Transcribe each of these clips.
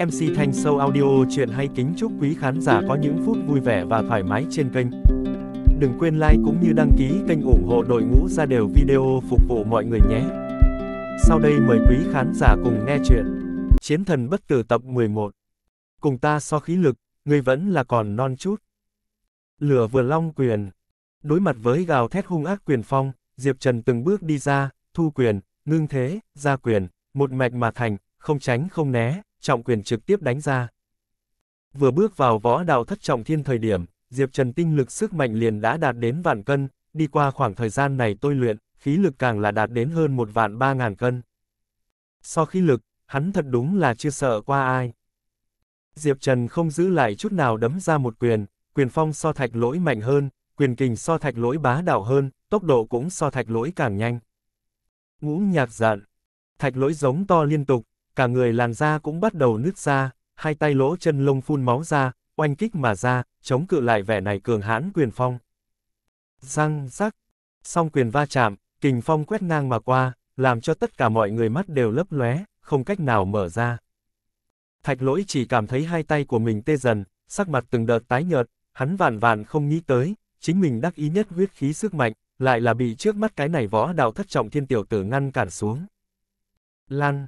MC Thanh Sâu Audio chuyện hay kính chúc quý khán giả có những phút vui vẻ và thoải mái trên kênh. Đừng quên like cũng như đăng ký kênh ủng hộ đội ngũ ra đều video phục vụ mọi người nhé. Sau đây mời quý khán giả cùng nghe chuyện Chiến thần bất tử tập 11. Cùng ta so khí lực, người vẫn là còn non chút. Lửa vừa long quyền. Đối mặt với gào thét hung ác quyền phong, Diệp Trần từng bước đi ra, thu quyền, ngưng thế, ra quyền, một mạch mà thành, không tránh không né, trọng quyền trực tiếp đánh ra. Vừa bước vào võ đạo thất trọng thiên thời điểm, Diệp Trần tinh lực sức mạnh liền đã đạt đến vạn cân, đi qua khoảng thời gian này tôi luyện, khí lực càng là đạt đến hơn một vạn ba ngàn cân. So khí lực, hắn thật đúng là chưa sợ qua ai. Diệp Trần không giữ lại chút nào đấm ra một quyền, quyền phong so thạch lỗi mạnh hơn, quyền kình so thạch lỗi bá đảo hơn, tốc độ cũng so thạch lỗi càng nhanh. Ngũ nhạc dạn, thạch lỗi giống to liên tục, cả người làn da cũng bắt đầu nứt ra, hai tay lỗ chân lông phun máu ra, oanh kích mà ra, chống cự lại vẻ này cường hãn quyền phong. Răng rắc, song quyền va chạm, kình phong quét ngang mà qua, làm cho tất cả mọi người mắt đều lấp lóe, không cách nào mở ra. Thạch lỗi chỉ cảm thấy hai tay của mình tê dần, sắc mặt từng đợt tái nhợt, hắn vạn vạn không nghĩ tới, chính mình đắc ý nhất huyết khí sức mạnh, lại là bị trước mắt cái này võ đạo thất trọng thiên tiểu tử ngăn cản xuống. Lan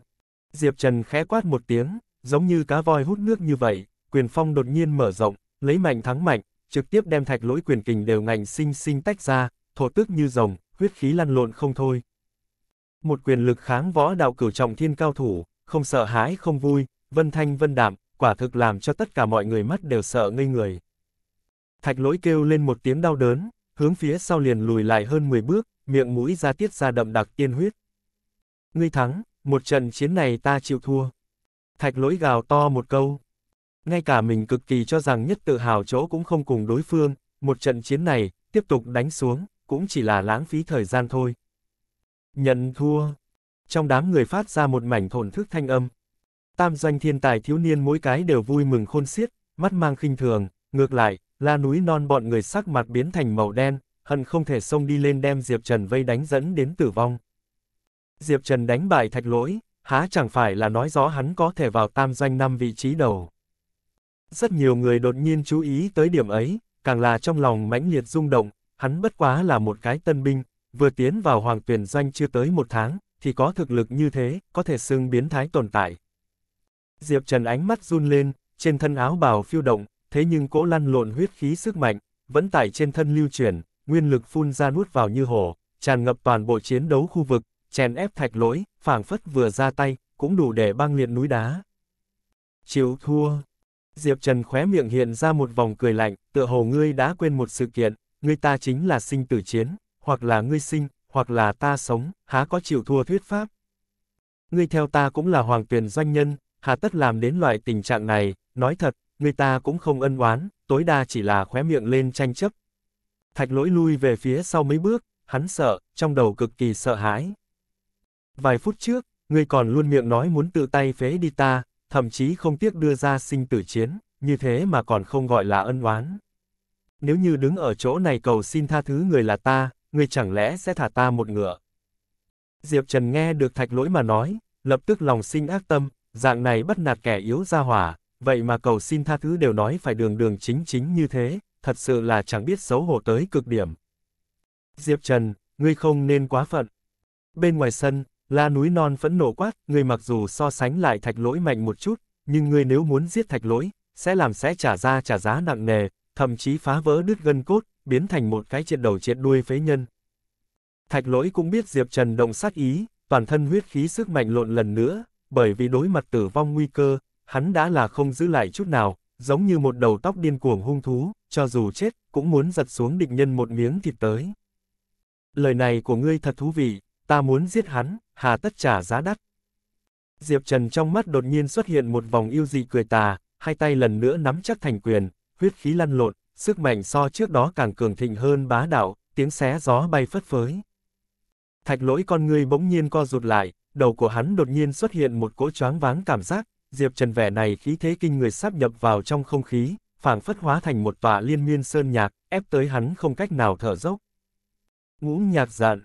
Diệp Trần khẽ quát một tiếng, giống như cá voi hút nước như vậy, quyền phong đột nhiên mở rộng, lấy mạnh thắng mạnh, trực tiếp đem thạch lỗi quyền kình đều ngạnh sinh sinh tách ra, thổ tức như rồng, huyết khí lăn lộn không thôi. Một quyền lực kháng võ đạo cửu trọng thiên cao thủ, không sợ hãi không vui, vân thanh vân đạm, quả thực làm cho tất cả mọi người mắt đều sợ ngây người. Thạch lỗi kêu lên một tiếng đau đớn, hướng phía sau liền lùi lại hơn 10 bước, miệng mũi ra tiết ra đậm đặc tiên huyết. Ngươi thắng, một trận chiến này ta chịu thua. Thạch lỗi gào to một câu. Ngay cả mình cực kỳ cho rằng nhất tự hào chỗ cũng không cùng đối phương, một trận chiến này, tiếp tục đánh xuống, cũng chỉ là lãng phí thời gian thôi. Nhận thua. Trong đám người phát ra một mảnh thổn thức thanh âm. Tam doanh thiên tài thiếu niên mỗi cái đều vui mừng khôn xiết, mắt mang khinh thường, ngược lại, la núi non bọn người sắc mặt biến thành màu đen, hận không thể xông đi lên đem Diệp Trần vây đánh dẫn đến tử vong. Diệp Trần đánh bại thạch lỗi, há chẳng phải là nói rõ hắn có thể vào tam danh năm vị trí đầu. Rất nhiều người đột nhiên chú ý tới điểm ấy, càng là trong lòng mãnh liệt rung động, hắn bất quá là một cái tân binh, vừa tiến vào hoàng tuyển danh chưa tới một tháng, thì có thực lực như thế, có thể xưng biến thái tồn tại. Diệp Trần ánh mắt run lên, trên thân áo bào phiêu động, thế nhưng cỗ lăn lộn huyết khí sức mạnh, vẫn tại trên thân lưu chuyển, nguyên lực phun ra nuốt vào như hổ, tràn ngập toàn bộ chiến đấu khu vực, chèn ép thạch lỗi, phảng phất vừa ra tay, cũng đủ để băng liệt núi đá. Chịu thua. Diệp Trần khóe miệng hiện ra một vòng cười lạnh, tựa hồ ngươi đã quên một sự kiện, ngươi ta chính là sinh tử chiến, hoặc là ngươi sinh, hoặc là ta sống, há có chịu thua thuyết pháp. Ngươi theo ta cũng là hoàng tuyển doanh nhân, hà tất làm đến loại tình trạng này, nói thật, ngươi ta cũng không ân oán, tối đa chỉ là khóe miệng lên tranh chấp. Thạch lỗi lui về phía sau mấy bước, hắn sợ, trong đầu cực kỳ sợ hãi. Vài phút trước, ngươi còn luôn miệng nói muốn tự tay phế đi ta, thậm chí không tiếc đưa ra sinh tử chiến, như thế mà còn không gọi là ân oán. Nếu như đứng ở chỗ này cầu xin tha thứ người là ta, ngươi chẳng lẽ sẽ thả ta một ngựa? Diệp Trần nghe được thạch lỗi mà nói, lập tức lòng sinh ác tâm, dạng này bắt nạt kẻ yếu ra hỏa, vậy mà cầu xin tha thứ đều nói phải đường đường chính chính như thế, thật sự là chẳng biết xấu hổ tới cực điểm. Diệp Trần, ngươi không nên quá phận. Bên ngoài sân, La núi non phẫn nộ quát, ngươi mặc dù so sánh lại thạch lỗi mạnh một chút, nhưng ngươi nếu muốn giết thạch lỗi, sẽ làm sẽ trả ra trả giá nặng nề, thậm chí phá vỡ đứt gân cốt, biến thành một cái triệt đầu triệt đuôi phế nhân. Thạch lỗi cũng biết Diệp Trần động sát ý, toàn thân huyết khí sức mạnh lộn lần nữa, bởi vì đối mặt tử vong nguy cơ, hắn đã là không giữ lại chút nào, giống như một đầu tóc điên cuồng hung thú, cho dù chết, cũng muốn giật xuống địch nhân một miếng thịt tới. Lời này của ngươi thật thú vị, ta muốn giết hắn hà tất trả giá đắt. Diệp Trần trong mắt đột nhiên xuất hiện một vòng yêu dị cười tà, hai tay lần nữa nắm chắc thành quyền, huyết khí lăn lộn, sức mạnh so trước đó càng cường thịnh hơn bá đạo, tiếng xé gió bay phất phới. Thạch lỗi con người bỗng nhiên co rụt lại, đầu của hắn đột nhiên xuất hiện một cỗ choáng váng cảm giác, Diệp Trần vẻ này khí thế kinh người sắp nhập vào trong không khí, phảng phất hóa thành một tòa liên miên sơn nhạc, ép tới hắn không cách nào thở dốc. Ngũ nhạc dạn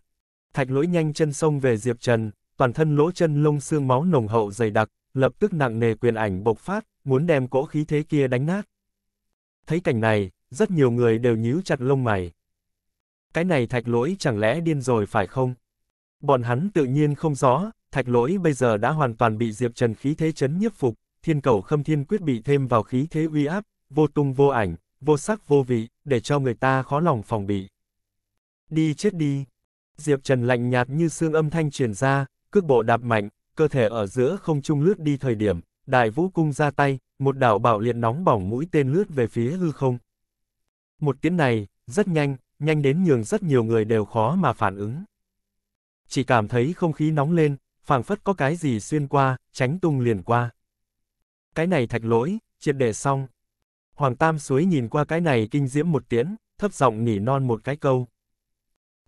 Thạch lỗi nhanh chân sông về Diệp Trần, toàn thân lỗ chân lông xương máu nồng hậu dày đặc, lập tức nặng nề quyền ảnh bộc phát, muốn đem cỗ khí thế kia đánh nát. Thấy cảnh này, rất nhiều người đều nhíu chặt lông mày. Cái này thạch lỗi chẳng lẽ điên rồi phải không? Bọn hắn tự nhiên không rõ, thạch lỗi bây giờ đã hoàn toàn bị Diệp Trần khí thế chấn nhiếp phục, thiên cầu khâm thiên quyết bị thêm vào khí thế uy áp, vô tung vô ảnh, vô sắc vô vị, để cho người ta khó lòng phòng bị. Đi chết đi! Diệp Trần lạnh nhạt như xương âm thanh truyền ra, cước bộ đạp mạnh, cơ thể ở giữa không trung lướt đi thời điểm, đại vũ cung ra tay, một đảo bảo liệt nóng bỏng mũi tên lướt về phía hư không. Một tiếng này, rất nhanh, nhanh đến nhường rất nhiều người đều khó mà phản ứng. Chỉ cảm thấy không khí nóng lên, phảng phất có cái gì xuyên qua, tránh tung liền qua. Cái này thạch lỗi, triệt để xong. Hoàng Tam Suối nhìn qua cái này kinh diễm một tiếng, thấp giọng nỉ non một cái câu.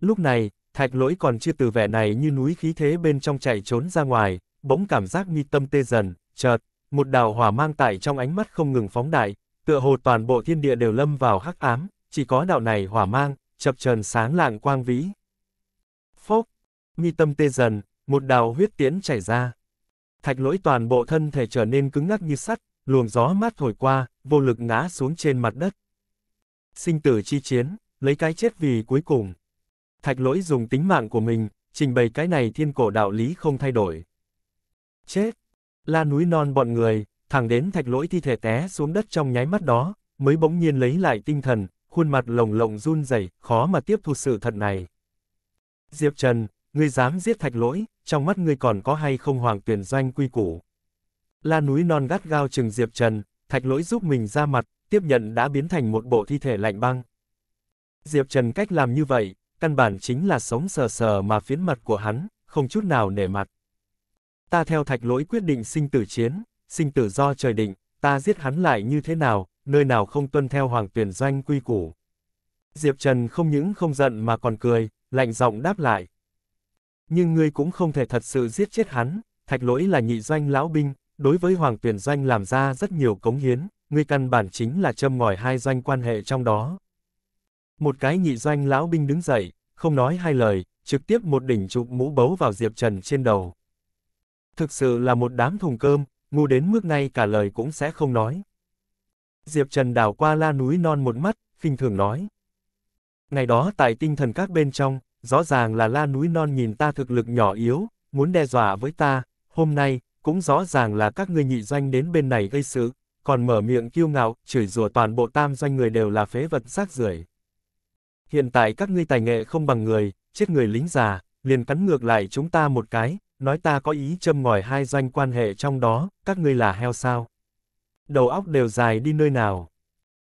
Lúc này, thạch lỗi còn chưa từ vẻ này như núi khí thế bên trong chạy trốn ra ngoài, bỗng cảm giác mi tâm tê dần, chợt, một đạo hỏa mang tại trong ánh mắt không ngừng phóng đại, tựa hồ toàn bộ thiên địa đều lâm vào hắc ám, chỉ có đạo này hỏa mang, chập trần sáng lạng quang vĩ. Phốc, mi tâm tê dần, một đạo huyết tiễn chảy ra. Thạch lỗi toàn bộ thân thể trở nên cứng ngắc như sắt, luồng gió mát thổi qua, vô lực ngã xuống trên mặt đất. Sinh tử chi chiến, lấy cái chết vì cuối cùng thạch lỗi dùng tính mạng của mình, trình bày cái này thiên cổ đạo lý không thay đổi. Chết! La núi non bọn người, thẳng đến thạch lỗi thi thể té xuống đất trong nháy mắt đó, mới bỗng nhiên lấy lại tinh thần, khuôn mặt lồng lộng run rẩy, khó mà tiếp thu sự thật này. Diệp Trần, ngươi dám giết thạch lỗi, trong mắt ngươi còn có hay không hoàng tuyển doanh quy củ. La núi non gắt gao chừng Diệp Trần, thạch lỗi giúp mình ra mặt, tiếp nhận đã biến thành một bộ thi thể lạnh băng. Diệp Trần cách làm như vậy, căn bản chính là sống sờ sờ mà phiến mặt của hắn, không chút nào nể mặt. Ta theo thạch lỗi quyết định sinh tử chiến, sinh tử do trời định, ta giết hắn lại như thế nào, nơi nào không tuân theo hoàng tuyển doanh quy củ. Diệp Trần không những không giận mà còn cười, lạnh giọng đáp lại. Nhưng ngươi cũng không thể thật sự giết chết hắn, thạch lỗi là nhị doanh lão binh, đối với hoàng tuyển doanh làm ra rất nhiều cống hiến, ngươi căn bản chính là châm ngòi hai doanh quan hệ trong đó. Một cái nhị doanh lão binh đứng dậy, không nói hai lời, trực tiếp một đỉnh chụp mũ bấu vào Diệp Trần trên đầu. Thực sự là một đám thùng cơm, ngu đến mức ngay cả lời cũng sẽ không nói. Diệp Trần đảo qua la núi non một mắt, khinh thường nói. Ngày đó tại tinh thần các bên trong, rõ ràng là la núi non nhìn ta thực lực nhỏ yếu, muốn đe dọa với ta, hôm nay, cũng rõ ràng là các ngươi nhị doanh đến bên này gây sự, còn mở miệng kiêu ngạo, chửi rủa toàn bộ tam doanh người đều là phế vật rác rưởi hiện tại các ngươi tài nghệ không bằng người, chết người lính già, liền cắn ngược lại chúng ta một cái, nói ta có ý châm ngòi hai doanh quan hệ trong đó, các ngươi là heo sao. Đầu óc đều dài đi nơi nào.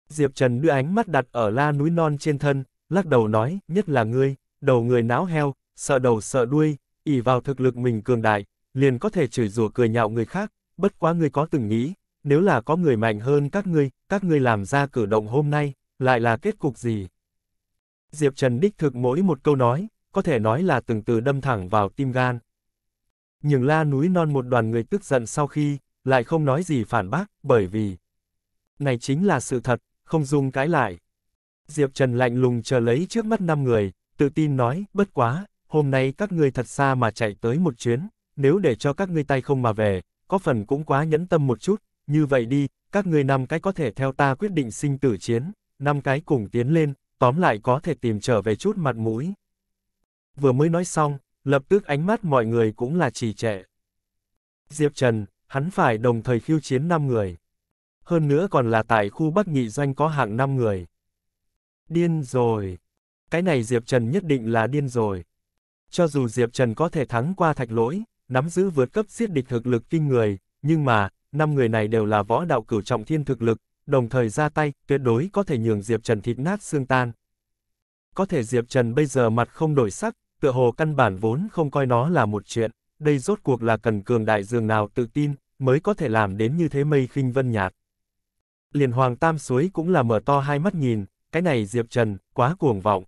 Diệp Trần đưa ánh mắt đặt ở la núi non trên thân, lắc đầu nói, nhất là ngươi, đầu người náo heo, sợ đầu sợ đuôi, ỉ vào thực lực mình cường đại, liền có thể chửi rủa cười nhạo người khác, bất quá ngươi có từng nghĩ, nếu là có người mạnh hơn các ngươi, các ngươi làm ra cử động hôm nay, lại là kết cục gì? Diệp Trần đích thực mỗi một câu nói, có thể nói là từng từ đâm thẳng vào tim gan. Nhưng la núi non một đoàn người tức giận sau khi, lại không nói gì phản bác, bởi vì này chính là sự thật, không dung cãi lại. Diệp Trần lạnh lùng chờ lấy trước mắt năm người, tự tin nói, bất quá, hôm nay các ngươi thật xa mà chạy tới một chuyến, nếu để cho các ngươi tay không mà về, có phần cũng quá nhẫn tâm một chút, như vậy đi, các ngươi năm cái có thể theo ta quyết định sinh tử chiến, năm cái cùng tiến lên, tóm lại có thể tìm trở về chút mặt mũi. Vừa mới nói xong, lập tức ánh mắt mọi người cũng là trì trệ. Diệp Trần, hắn phải đồng thời khiêu chiến 5 người. Hơn nữa còn là tại khu Bắc Nghị Doanh có hạng 5 người. Điên rồi. Cái này Diệp Trần nhất định là điên rồi. Cho dù Diệp Trần có thể thắng qua thạch lỗi, nắm giữ vượt cấp siết địch thực lực kinh người, nhưng mà, năm người này đều là võ đạo cửu trọng thiên thực lực, đồng thời ra tay, tuyệt đối có thể nhường Diệp Trần thịt nát xương tan. Có thể Diệp Trần bây giờ mặt không đổi sắc, tựa hồ căn bản vốn không coi nó là một chuyện, đây rốt cuộc là cần cường đại dường nào tự tin, mới có thể làm đến như thế mây khinh vân nhạt. Liền Hoàng Tam Suối cũng là mở to hai mắt nhìn, cái này Diệp Trần, quá cuồng vọng.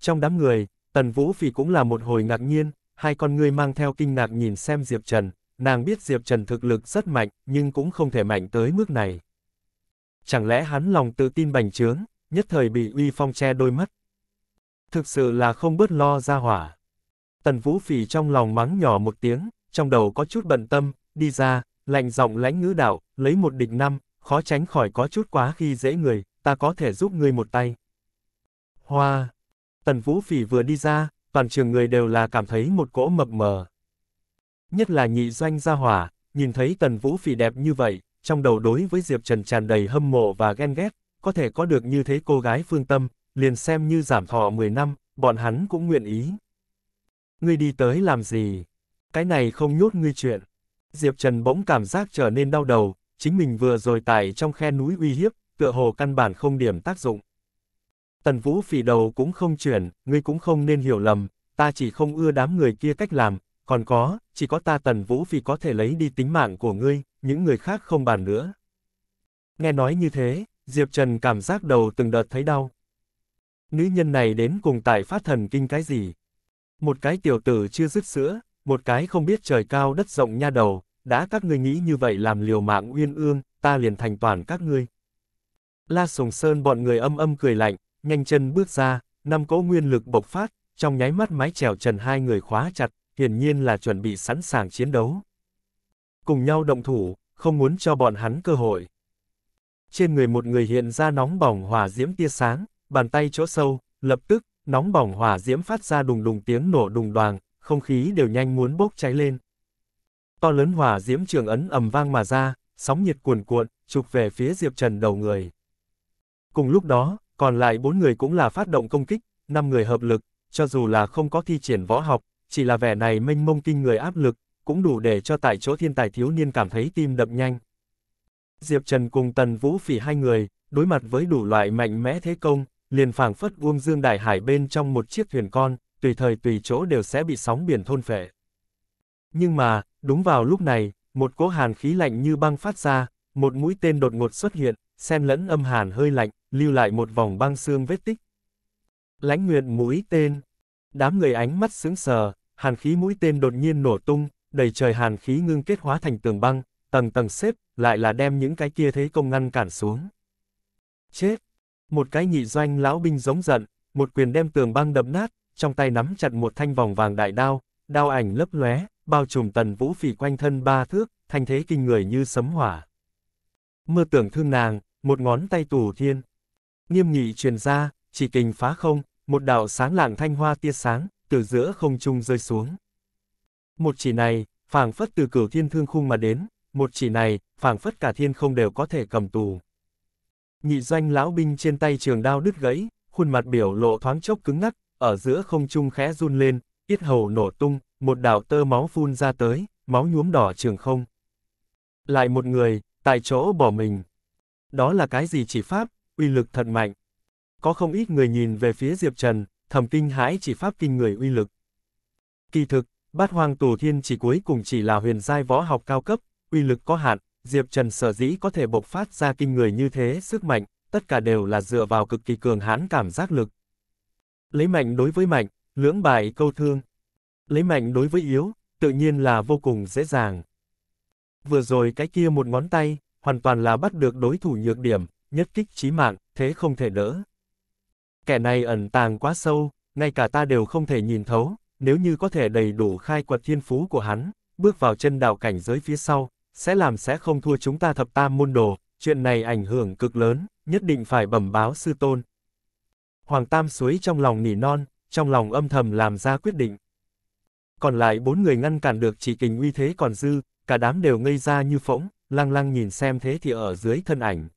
Trong đám người, Tần Vũ Phỉ cũng là một hồi ngạc nhiên, hai con ngươi mang theo kinh ngạc nhìn xem Diệp Trần, nàng biết Diệp Trần thực lực rất mạnh, nhưng cũng không thể mạnh tới mức này. Chẳng lẽ hắn lòng tự tin bành trướng, nhất thời bị uy phong che đôi mắt. Thực sự là không bớt lo ra hỏa. Tần Vũ Phỉ trong lòng mắng nhỏ một tiếng, trong đầu có chút bận tâm, đi ra, lạnh giọng lãnh ngữ đạo, lấy một địch năm, khó tránh khỏi có chút quá khi dễ người, ta có thể giúp ngươi một tay. Hoa! Tần Vũ Phỉ vừa đi ra, toàn trường người đều là cảm thấy một cỗ mập mờ. Nhất là nhị doanh gia hỏa, nhìn thấy Tần Vũ Phỉ đẹp như vậy, trong đầu đối với Diệp Trần tràn đầy hâm mộ và ghen ghét, có thể có được như thế cô gái phương tâm, liền xem như giảm thọ 10 năm, bọn hắn cũng nguyện ý. Ngươi đi tới làm gì? Cái này không nhốt ngươi chuyện. Diệp Trần bỗng cảm giác trở nên đau đầu, chính mình vừa rồi tại trong khe núi uy hiếp, tựa hồ căn bản không điểm tác dụng. Tần Vũ phỉ đầu cũng không chuyển, ngươi cũng không nên hiểu lầm, ta chỉ không ưa đám người kia cách làm, còn có, chỉ có ta Tần Vũ phỉ có thể lấy đi tính mạng của ngươi, những người khác không bàn nữa. Nghe nói như thế, Diệp Trần cảm giác đầu từng đợt thấy đau. Nữ nhân này đến cùng tại phát thần kinh cái gì? Một cái tiểu tử chưa dứt sữa, một cái không biết trời cao đất rộng nha đầu, đã các ngươi nghĩ như vậy làm liều mạng uyên ương, ta liền thành toàn các ngươi. La Sùng Sơn bọn người âm âm cười lạnh, nhanh chân bước ra, năm cỗ nguyên lực bộc phát, trong nháy mắt mái trèo trần hai người khóa chặt, hiển nhiên là chuẩn bị sẵn sàng chiến đấu cùng nhau động thủ, không muốn cho bọn hắn cơ hội. Trên người một người hiện ra nóng bỏng hỏa diễm tia sáng, bàn tay chỗ sâu, lập tức, nóng bỏng hỏa diễm phát ra đùng đùng tiếng nổ đùng đoàn, không khí đều nhanh muốn bốc cháy lên. To lớn hỏa diễm trường ấn ầm vang mà ra, sóng nhiệt cuồn cuộn, trục về phía Diệp Trần đầu người. Cùng lúc đó, còn lại bốn người cũng là phát động công kích, năm người hợp lực, cho dù là không có thi triển võ học, chỉ là vẻ này mênh mông kinh người áp lực, cũng đủ để cho tại chỗ thiên tài thiếu niên cảm thấy tim đập nhanh. Diệp Trần cùng Tần Vũ Phỉ hai người, đối mặt với đủ loại mạnh mẽ thế công, liền phảng phất uông dương đại hải bên trong một chiếc thuyền con, tùy thời tùy chỗ đều sẽ bị sóng biển thôn phệ. Nhưng mà, đúng vào lúc này, một cỗ hàn khí lạnh như băng phát ra, một mũi tên đột ngột xuất hiện, xen lẫn âm hàn hơi lạnh, lưu lại một vòng băng xương vết tích. Lãnh Nguyệt mũi tên. Đám người ánh mắt sững sờ, hàn khí mũi tên đột nhiên nổ tung, đầy trời hàn khí ngưng kết hóa thành tường băng, tầng tầng xếp, lại là đem những cái kia thế công ngăn cản xuống. Chết! Một cái nhị doanh lão binh giống giận, một quyền đem tường băng đập nát, trong tay nắm chặt một thanh vòng vàng đại đao, đao ảnh lấp lóe, bao trùm tần vũ phỉ quanh thân ba thước, thanh thế kinh người như sấm hỏa. Mơ tưởng thương nàng, một ngón tay tù thiên. Nghiêm nghị truyền ra, chỉ kình phá không, một đạo sáng lạng thanh hoa tia sáng, từ giữa không trung rơi xuống. Một chỉ này, phảng phất từ cửu thiên thương khung mà đến, một chỉ này, phảng phất cả thiên không đều có thể cầm tù. Nhị doanh lão binh trên tay trường đao đứt gãy, khuôn mặt biểu lộ thoáng chốc cứng ngắc, ở giữa không trung khẽ run lên, yết hầu nổ tung, một đạo tơ máu phun ra tới, máu nhuốm đỏ trường không. Lại một người, tại chỗ bỏ mình. Đó là cái gì chỉ pháp, uy lực thật mạnh. Có không ít người nhìn về phía Diệp Trần, thầm kinh hãi chỉ pháp kinh người uy lực. Kỳ thực, Bát Hoang Tù Thiên chỉ cuối cùng chỉ là huyền giai võ học cao cấp, uy lực có hạn, Diệp Trần sở dĩ có thể bộc phát ra kinh người như thế sức mạnh, tất cả đều là dựa vào cực kỳ cường hãn cảm giác lực. Lấy mạnh đối với mạnh, lưỡng bài câu thương. Lấy mạnh đối với yếu, tự nhiên là vô cùng dễ dàng. Vừa rồi cái kia một ngón tay, hoàn toàn là bắt được đối thủ nhược điểm, nhất kích chí mạng, thế không thể đỡ. Kẻ này ẩn tàng quá sâu, ngay cả ta đều không thể nhìn thấu, nếu như có thể đầy đủ khai quật thiên phú của hắn, bước vào chân đạo cảnh giới phía sau, sẽ làm sẽ không thua chúng ta thập tam môn đồ, chuyện này ảnh hưởng cực lớn, nhất định phải bẩm báo sư tôn. Hoàng Tam suối trong lòng nỉ non, trong lòng âm thầm làm ra quyết định. Còn lại bốn người ngăn cản được chỉ kình uy thế còn dư, cả đám đều ngây ra như phỗng, lăng lăng nhìn xem thế thì ở dưới thân ảnh.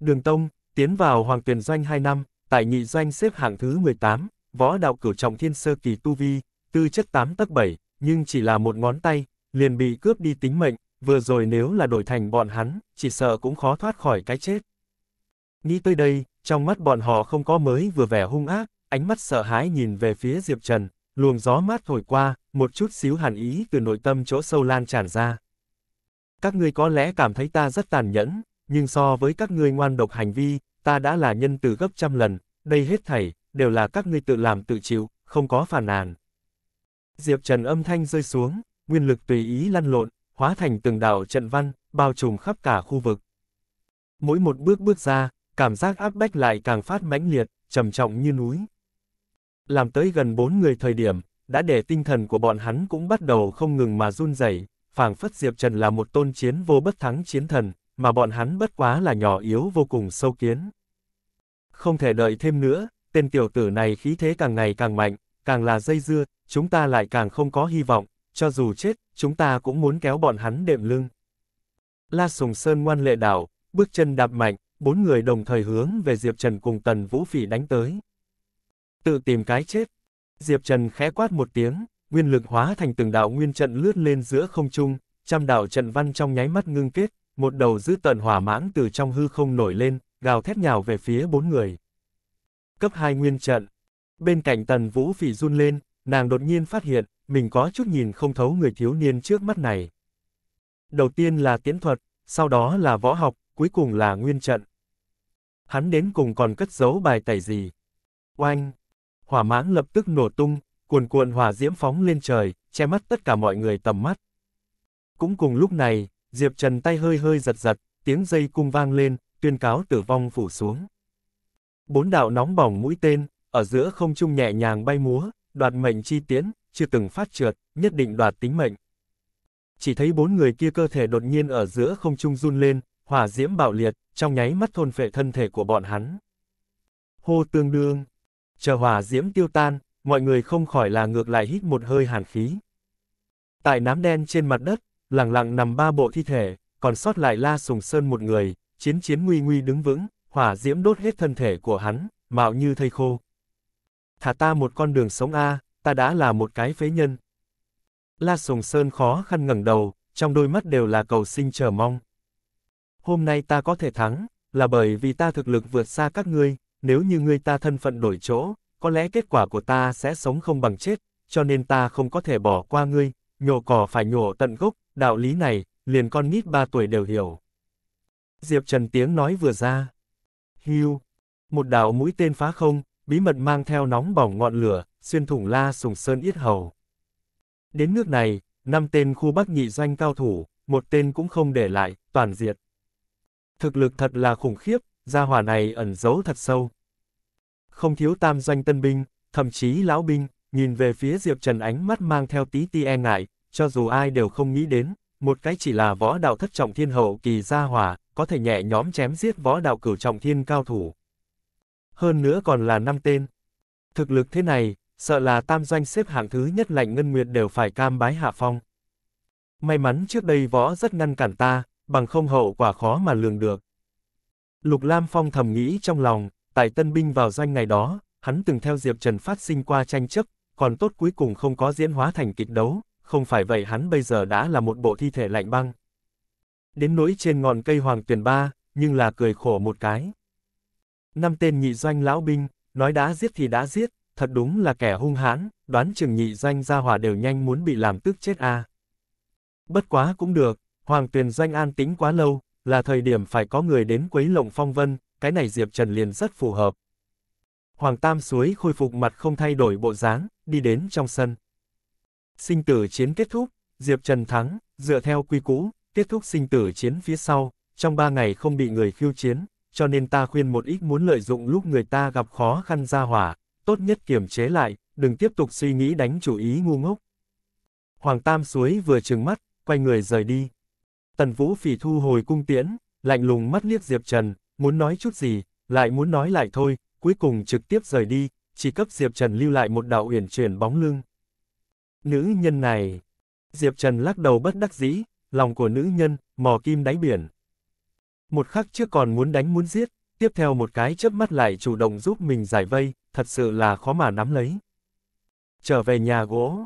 Đường Tông, tiến vào Hoàng Tuyền Doanh 2 năm, tại nhị doanh xếp hạng thứ 18, võ đạo cửu trọng thiên sơ kỳ tu vi, tư chất 8 tắc 7, nhưng chỉ là một ngón tay, liền bị cướp đi tính mệnh, vừa rồi nếu là đổi thành bọn hắn, chỉ sợ cũng khó thoát khỏi cái chết. Nghĩ tới đây, trong mắt bọn họ không có mới vừa vẻ hung ác, ánh mắt sợ hãi nhìn về phía Diệp Trần, luồng gió mát thổi qua, một chút xíu hàn ý từ nội tâm chỗ sâu lan tràn ra. Các ngươi có lẽ cảm thấy ta rất tàn nhẫn, nhưng so với các ngươi ngoan độc hành vi, ta đã là nhân từ gấp trăm lần, đây hết thảy, đều là các ngươi tự làm tự chịu, không có phản nàn. Diệp Trần âm thanh rơi xuống, nguyên lực tùy ý lăn lộn, hóa thành từng đạo trận văn, bao trùm khắp cả khu vực. Mỗi một bước bước ra, cảm giác áp bách lại càng phát mãnh liệt, trầm trọng như núi. Làm tới gần bốn người thời điểm, đã để tinh thần của bọn hắn cũng bắt đầu không ngừng mà run rẩy, phảng phất Diệp Trần là một tôn chiến vô bất thắng chiến thần, mà bọn hắn bất quá là nhỏ yếu vô cùng sâu kiến. Không thể đợi thêm nữa, tên tiểu tử này khí thế càng ngày càng mạnh, càng là dây dưa, chúng ta lại càng không có hy vọng, cho dù chết, chúng ta cũng muốn kéo bọn hắn đệm lưng. La Sùng Sơn ngoan lệ đảo, bước chân đạp mạnh, bốn người đồng thời hướng về Diệp Trần cùng Tần Vũ Phỉ đánh tới. Tự tìm cái chết. Diệp Trần khẽ quát một tiếng, nguyên lực hóa thành từng đạo nguyên trận lướt lên giữa không trung, trăm đạo trận văn trong nháy mắt ngưng kết, một đầu dữ tận hỏa mãng từ trong hư không nổi lên, gào thét nhào về phía bốn người. Cấp 2 nguyên trận. Bên cạnh Tần Vũ Phỉ run lên, nàng đột nhiên phát hiện, mình có chút nhìn không thấu người thiếu niên trước mắt này. Đầu tiên là tiễn thuật, sau đó là võ học, cuối cùng là nguyên trận. Hắn đến cùng còn cất giấu bài tẩy gì? Oanh! Hỏa mãng lập tức nổ tung, cuồn cuộn hỏa diễm phóng lên trời, che mắt tất cả mọi người tầm mắt. Cũng cùng lúc này, Diệp Trần tay hơi hơi giật giật, tiếng dây cung vang lên, tuyên cáo tử vong phủ xuống. Bốn đạo nóng bỏng mũi tên, ở giữa không trung nhẹ nhàng bay múa, đoạt mệnh chi tiễn chưa từng phát trượt, nhất định đoạt tính mệnh. Chỉ thấy bốn người kia cơ thể đột nhiên ở giữa không trung run lên, hỏa diễm bạo liệt, trong nháy mắt thôn phệ thân thể của bọn hắn. Hô tương đương, chờ hỏa diễm tiêu tan, mọi người không khỏi là ngược lại hít một hơi hàn khí. Tại nám đen trên mặt đất, lặng lặng nằm ba bộ thi thể, còn sót lại La Sùng Sơn một người, chiến chiến nguy nguy đứng vững, hỏa diễm đốt hết thân thể của hắn, mạo như thây khô. Thả ta một con đường sống A, ta đã là một cái phế nhân. La Sùng Sơn khó khăn ngẩng đầu, trong đôi mắt đều là cầu sinh chờ mong. Hôm nay ta có thể thắng, là bởi vì ta thực lực vượt xa các ngươi, nếu như ngươi ta thân phận đổi chỗ, có lẽ kết quả của ta sẽ sống không bằng chết, cho nên ta không có thể bỏ qua ngươi, nhổ cỏ phải nhổ tận gốc, đạo lý này, liền con nít ba tuổi đều hiểu. Diệp Trần tiếng nói vừa ra. Hiu! Một đạo mũi tên phá không, bí mật mang theo nóng bỏng ngọn lửa, xuyên thủng la sùng sơn yết hầu. Đến nước này, năm tên khu bắc nhị doanh cao thủ, một tên cũng không để lại, toàn diệt. Thực lực thật là khủng khiếp, gia hỏa này ẩn giấu thật sâu. Không thiếu tam doanh tân binh, thậm chí lão binh, nhìn về phía Diệp Trần ánh mắt mang theo tí ti e ngại, cho dù ai đều không nghĩ đến, một cái chỉ là võ đạo thất trọng thiên hậu kỳ gia hỏa, có thể nhẹ nhóm chém giết võ đạo cửu trọng thiên cao thủ. Hơn nữa còn là năm tên. Thực lực thế này, sợ là tam doanh xếp hạng thứ nhất lạnh ngân nguyệt đều phải cam bái hạ phong. May mắn trước đây võ rất ngăn cản ta, bằng không hậu quả khó mà lường được. Lục Lam Phong thầm nghĩ trong lòng, tại tân binh vào doanh ngày đó, hắn từng theo Diệp Trần phát sinh qua tranh chấp, còn tốt cuối cùng không có diễn hóa thành kịch đấu, không phải vậy hắn bây giờ đã là một bộ thi thể lạnh băng đến nỗi trên ngọn cây hoàng tuyển ba, nhưng là cười khổ một cái. Năm tên nhị doanh lão binh, nói đã giết thì đã giết, thật đúng là kẻ hung hãn, đoán chừng nhị doanh gia hỏa đều nhanh muốn bị làm tức chết a. À. Bất quá cũng được, hoàng tuyển doanh an tính quá lâu, là thời điểm phải có người đến quấy lộng phong vân, cái này Diệp Trần liền rất phù hợp. Hoàng Tam Suối khôi phục mặt không thay đổi bộ dáng, đi đến trong sân. Sinh tử chiến kết thúc, Diệp Trần thắng, dựa theo quy cũ, kết thúc sinh tử chiến phía sau, trong ba ngày không bị người khiêu chiến, cho nên ta khuyên một ít muốn lợi dụng lúc người ta gặp khó khăn ra hỏa, tốt nhất kiềm chế lại, đừng tiếp tục suy nghĩ đánh chủ ý ngu ngốc. Hoàng Tam Suối vừa trừng mắt, quay người rời đi. Tần Vũ Phỉ thu hồi cung tiễn, lạnh lùng mắt liếc Diệp Trần, muốn nói chút gì, lại muốn nói lại thôi, cuối cùng trực tiếp rời đi, chỉ cấp Diệp Trần lưu lại một đạo uyển chuyển bóng lưng. Nữ nhân này, Diệp Trần lắc đầu bất đắc dĩ, lòng của nữ nhân, mò kim đáy biển. Một khắc trước còn muốn đánh muốn giết, tiếp theo một cái chớp mắt lại chủ động giúp mình giải vây, thật sự là khó mà nắm lấy. Trở về nhà gỗ,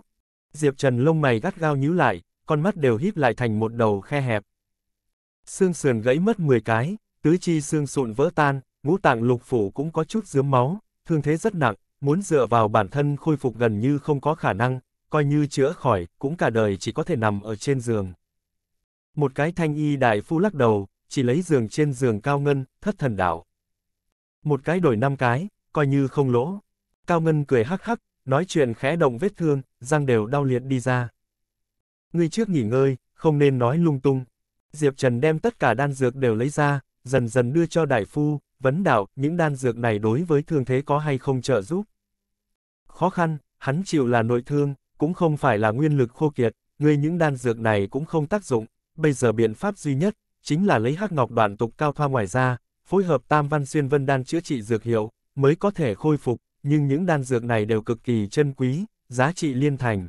Diệp Trần lông mày gắt gao nhíu lại, con mắt đều híp lại thành một đầu khe hẹp. Xương sườn gãy mất 10 cái, tứ chi xương sụn vỡ tan, ngũ tạng lục phủ cũng có chút dướm máu, thương thế rất nặng, muốn dựa vào bản thân khôi phục gần như không có khả năng, coi như chữa khỏi, cũng cả đời chỉ có thể nằm ở trên giường. Một cái thanh y đại phu lắc đầu, chỉ lấy giường trên giường Cao Ngân, thất thần đạo. Một cái đổi năm cái, coi như không lỗ. Cao Ngân cười hắc hắc, nói chuyện khẽ động vết thương, răng đều đau liệt đi ra. Ngươi trước nghỉ ngơi, không nên nói lung tung. Diệp Trần đem tất cả đan dược đều lấy ra, dần dần đưa cho đại phu, vấn đạo, những đan dược này đối với thương thế có hay không trợ giúp. Khó khăn, hắn chịu là nội thương, cũng không phải là nguyên lực khô kiệt, ngươi những đan dược này cũng không tác dụng, bây giờ biện pháp duy nhất, chính là lấy hắc ngọc đoạn tục cao thoa ngoài ra, phối hợp tam văn xuyên vân đan chữa trị dược hiệu, mới có thể khôi phục, nhưng những đan dược này đều cực kỳ chân quý, giá trị liên thành.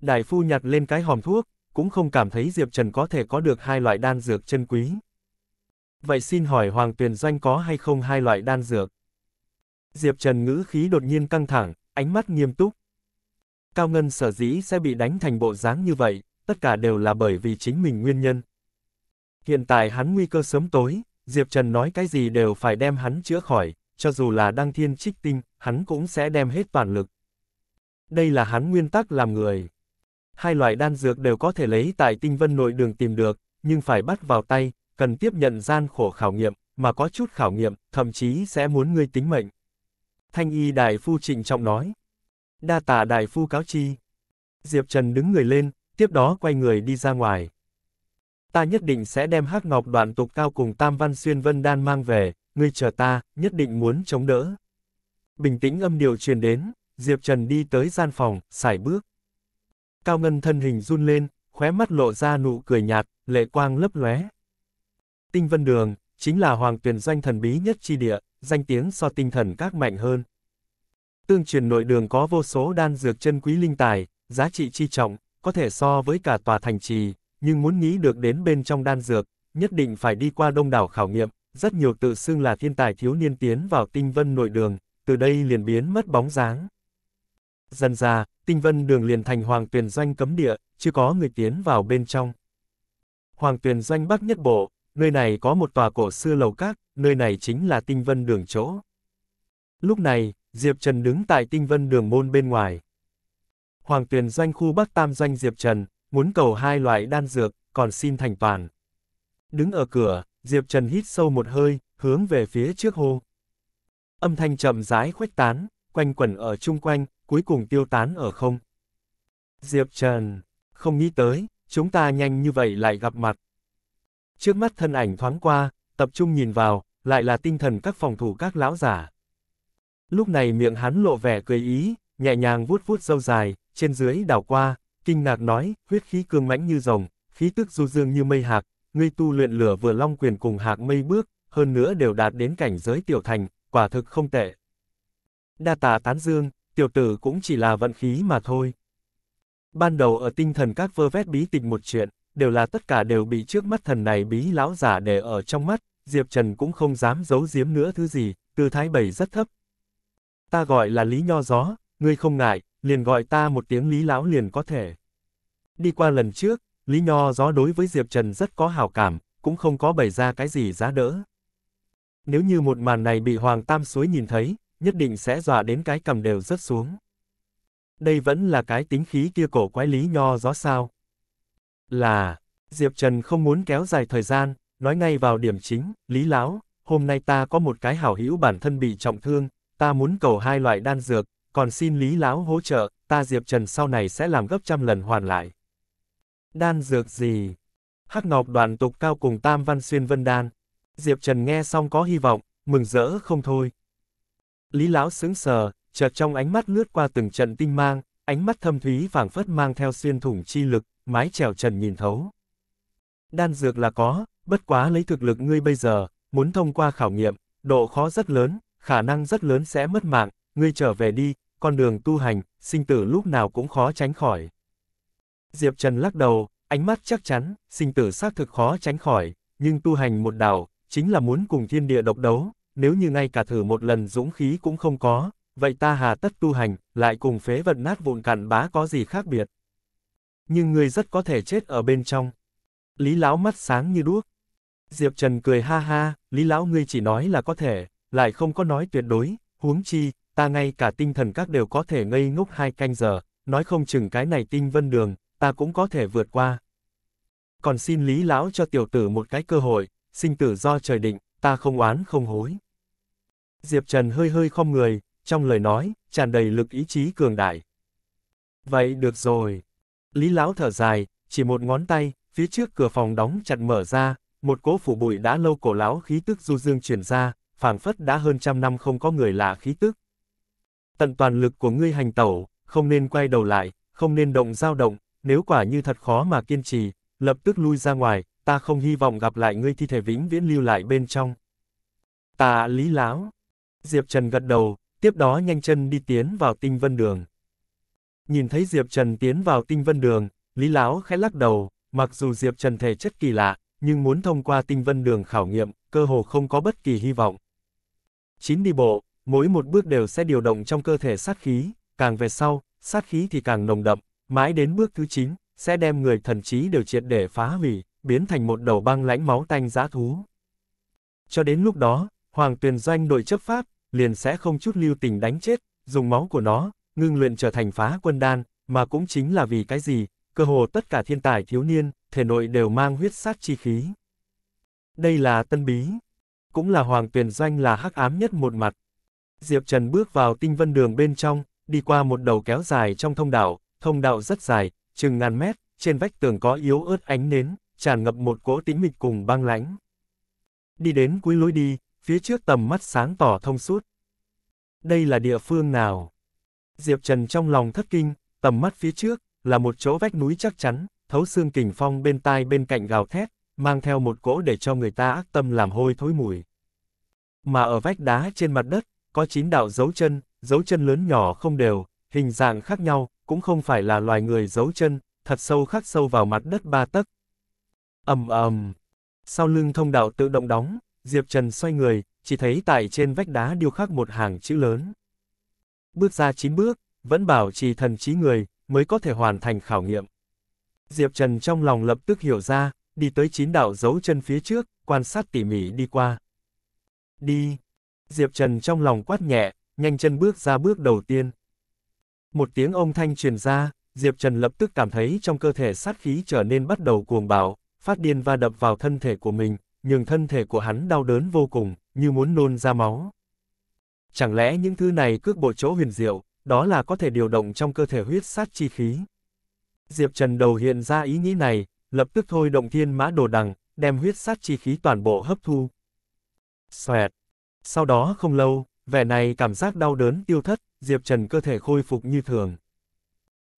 Đại phu nhặt lên cái hòm thuốc, cũng không cảm thấy Diệp Trần có thể có được hai loại đan dược chân quý. Vậy xin hỏi Hoàng Tuyền Doanh có hay không hai loại đan dược? Diệp Trần ngữ khí đột nhiên căng thẳng, ánh mắt nghiêm túc. Cao Ngân sở dĩ sẽ bị đánh thành bộ dáng như vậy, tất cả đều là bởi vì chính mình nguyên nhân. Hiện tại hắn nguy cơ sớm tối, Diệp Trần nói cái gì đều phải đem hắn chữa khỏi, cho dù là đăng thiên trích tinh, hắn cũng sẽ đem hết toàn lực. Đây là hắn nguyên tắc làm người. Hai loại đan dược đều có thể lấy tại tinh vân nội đường tìm được, nhưng phải bắt vào tay, cần tiếp nhận gian khổ khảo nghiệm, mà có chút khảo nghiệm, thậm chí sẽ muốn ngươi tính mệnh. Thanh y đại phu trịnh trọng nói. Đa tạ đại phu cáo chi. Diệp Trần đứng người lên, tiếp đó quay người đi ra ngoài. Ta nhất định sẽ đem hắc ngọc đoạn tục cao cùng Tam Văn Xuyên Vân Đan mang về, ngươi chờ ta, nhất định muốn chống đỡ. Bình tĩnh âm điệu truyền đến, Diệp Trần đi tới gian phòng, xài bước. Cao Ngân thân hình run lên, khóe mắt lộ ra nụ cười nhạt, lệ quang lấp lóe. Tinh Vân Đường, chính là hoàng tuyển doanh thần bí nhất chi địa, danh tiếng so tinh thần các mạnh hơn. Tương truyền nội đường có vô số đan dược chân quý linh tài, giá trị chi trọng, có thể so với cả tòa thành trì, nhưng muốn nghĩ được đến bên trong đan dược, nhất định phải đi qua đông đảo khảo nghiệm, rất nhiều tự xưng là thiên tài thiếu niên tiến vào tinh vân nội đường, từ đây liền biến mất bóng dáng. Dần ra, tinh vân đường liền thành hoàng tuyển doanh cấm địa, chưa có người tiến vào bên trong. Hoàng tuyển doanh bắc nhất bộ, nơi này có một tòa cổ xưa lầu các, nơi này chính là tinh vân đường chỗ. Lúc này, Diệp Trần đứng tại tinh vân đường môn bên ngoài, Hoàng Tuyền Doanh khu Bắc Tam Doanh Diệp Trần, muốn cầu hai loại đan dược, còn xin thành toàn. Đứng ở cửa, Diệp Trần hít sâu một hơi, hướng về phía trước hô. Âm thanh chậm rãi khuếch tán, quanh quẩn ở chung quanh, cuối cùng tiêu tán ở không. Diệp Trần, không nghĩ tới, chúng ta nhanh như vậy lại gặp mặt. Trước mắt thân ảnh thoáng qua, tập trung nhìn vào, lại là tinh thần các phòng thủ các lão giả. Lúc này miệng hắn lộ vẻ cười ý, nhẹ nhàng vuốt vuốt râu dài, trên dưới đảo qua, kinh ngạc nói, huyết khí cương mãnh như rồng, khí tức du dương như mây hạc, ngươi tu luyện lửa vừa long quyền cùng hạc mây bước, hơn nữa đều đạt đến cảnh giới tiểu thành, quả thực không tệ. Đa tạ tán dương, tiểu tử cũng chỉ là vận khí mà thôi. Ban đầu ở tinh thần các vơ vét bí tịch một chuyện, đều là tất cả đều bị trước mắt thần này bí lão giả để ở trong mắt, Diệp Trần cũng không dám giấu giếm nữa thứ gì, tư thái bảy rất thấp. Ta gọi là lý nho gió, ngươi không ngại, liền gọi ta một tiếng Lý Lão liền có thể. Đi qua lần trước, Lý Nho gió đối với Diệp Trần rất có hào cảm, cũng không có bày ra cái gì giá đỡ. Nếu như một màn này bị Hoàng Tam Suối nhìn thấy, nhất định sẽ dọa đến cái cầm đều rớt xuống. Đây vẫn là cái tính khí kia cổ quái Lý Nho gió sao. Là, Diệp Trần không muốn kéo dài thời gian, nói ngay vào điểm chính, Lý Lão, hôm nay ta có một cái hảo hữu bản thân bị trọng thương, ta muốn cầu hai loại đan dược, còn xin Lý lão hỗ trợ, ta Diệp Trần sau này sẽ làm gấp trăm lần hoàn lại. Đan dược gì? Hắc Ngọc đoàn tục cao cùng Tam Văn Xuyên Vân Đan. Diệp Trần nghe xong có hy vọng, mừng rỡ không thôi. Lý Lão sững sờ, chợt trong ánh mắt lướt qua từng trận tinh mang, ánh mắt thâm thúy vàng phất mang theo xuyên thủng chi lực, mái trèo Trần nhìn thấu. Đan dược là có, bất quá lấy thực lực ngươi bây giờ, muốn thông qua khảo nghiệm, độ khó rất lớn, khả năng rất lớn sẽ mất mạng, ngươi trở về đi, con đường tu hành, sinh tử lúc nào cũng khó tránh khỏi. Diệp Trần lắc đầu, ánh mắt chắc chắn, sinh tử xác thực khó tránh khỏi, nhưng tu hành một đạo, chính là muốn cùng thiên địa độc đấu, nếu như ngay cả thử một lần dũng khí cũng không có, vậy ta hà tất tu hành, lại cùng phế vật nát vụn cặn bá có gì khác biệt. Nhưng ngươi rất có thể chết ở bên trong. Lý lão mắt sáng như đuốc. Diệp Trần cười ha ha, Lý lão ngươi chỉ nói là có thể, lại không có nói tuyệt đối, huống chi, ta ngay cả tinh thần các đều có thể ngây ngốc hai canh giờ, nói không chừng cái này tinh vân đường, ta cũng có thể vượt qua. Còn xin Lý Lão cho tiểu tử một cái cơ hội, sinh tử do trời định, ta không oán không hối. Diệp Trần hơi hơi khom người, trong lời nói, tràn đầy lực ý chí cường đại. Vậy được rồi. Lý Lão thở dài, chỉ một ngón tay, phía trước cửa phòng đóng chặt mở ra, một cỗ phủ bụi đã lâu cổ lão khí tức du dương chuyển ra, phảng phất đã hơn trăm năm không có người lạ khí tức, tận toàn lực của ngươi hành tẩu, không nên quay đầu lại, không nên động dao động, nếu quả như thật khó mà kiên trì, lập tức lui ra ngoài, ta không hy vọng gặp lại ngươi thi thể vĩnh viễn lưu lại bên trong. Tạ lý lão, Diệp Trần gật đầu, tiếp đó nhanh chân đi tiến vào tinh vân đường. Nhìn thấy Diệp Trần tiến vào tinh vân đường, Lý lão khẽ lắc đầu, mặc dù Diệp Trần thể chất kỳ lạ, nhưng muốn thông qua tinh vân đường khảo nghiệm, cơ hồ không có bất kỳ hy vọng. 9 đi bộ, mỗi một bước đều sẽ điều động trong cơ thể sát khí, càng về sau, sát khí thì càng nồng đậm, mãi đến bước thứ 9, sẽ đem người thần trí đều triệt để phá hủy, biến thành một đầu băng lãnh máu tanh giá thú. Cho đến lúc đó, Hoàng Tuyền Doanh đội chấp pháp, liền sẽ không chút lưu tình đánh chết, dùng máu của nó, ngưng luyện trở thành phá quân đan, mà cũng chính là vì cái gì, cơ hồ tất cả thiên tài thiếu niên, thể nội đều mang huyết sát chi khí. Đây là tân bí, cũng là Hoàng Tuyền Doanh là hắc ám nhất một mặt, Diệp Trần bước vào tinh vân đường bên trong, đi qua một đầu kéo dài trong thông đạo, thông đạo rất dài, chừng ngàn mét, trên vách tường có yếu ớt ánh nến, tràn ngập một cỗ tĩnh mịch cùng băng lãnh. Đi đến cuối lối đi, phía trước tầm mắt sáng tỏ thông suốt. Đây là địa phương nào? Diệp Trần trong lòng thất kinh, tầm mắt phía trước, là một chỗ vách núi chắc chắn, thấu xương kình phong bên tai bên cạnh gào thét, mang theo một cỗ để cho người ta ác tâm làm hôi thối mùi. Mà ở vách đá trên mặt đất, có chín đạo dấu chân, dấu chân lớn nhỏ không đều, hình dạng khác nhau, cũng không phải là loài người dấu chân, thật sâu khắc sâu vào mặt đất ba tấc. ầm ầm, sau lưng thông đạo tự động đóng, Diệp Trần xoay người, chỉ thấy tại trên vách đá điêu khắc một hàng chữ lớn. Bước ra chín bước, vẫn bảo trì thần trí người, mới có thể hoàn thành khảo nghiệm. Diệp Trần trong lòng lập tức hiểu ra, đi tới chín đạo dấu chân phía trước, quan sát tỉ mỉ đi qua. Đi, Diệp Trần trong lòng quát nhẹ, nhanh chân bước ra bước đầu tiên. Một tiếng ông thanh truyền ra, Diệp Trần lập tức cảm thấy trong cơ thể sát khí trở nên bắt đầu cuồng bạo, phát điên va và đập vào thân thể của mình, nhưng thân thể của hắn đau đớn vô cùng, như muốn nôn ra máu. Chẳng lẽ những thứ này cước bộ chỗ huyền diệu, đó là có thể điều động trong cơ thể huyết sát chi khí. Diệp Trần đầu hiện ra ý nghĩ này, lập tức thôi động thiên mã đồ đằng, đem huyết sát chi khí toàn bộ hấp thu. Xoẹt! Sau đó không lâu, vẻ này cảm giác đau đớn tiêu thất, Diệp Trần cơ thể khôi phục như thường.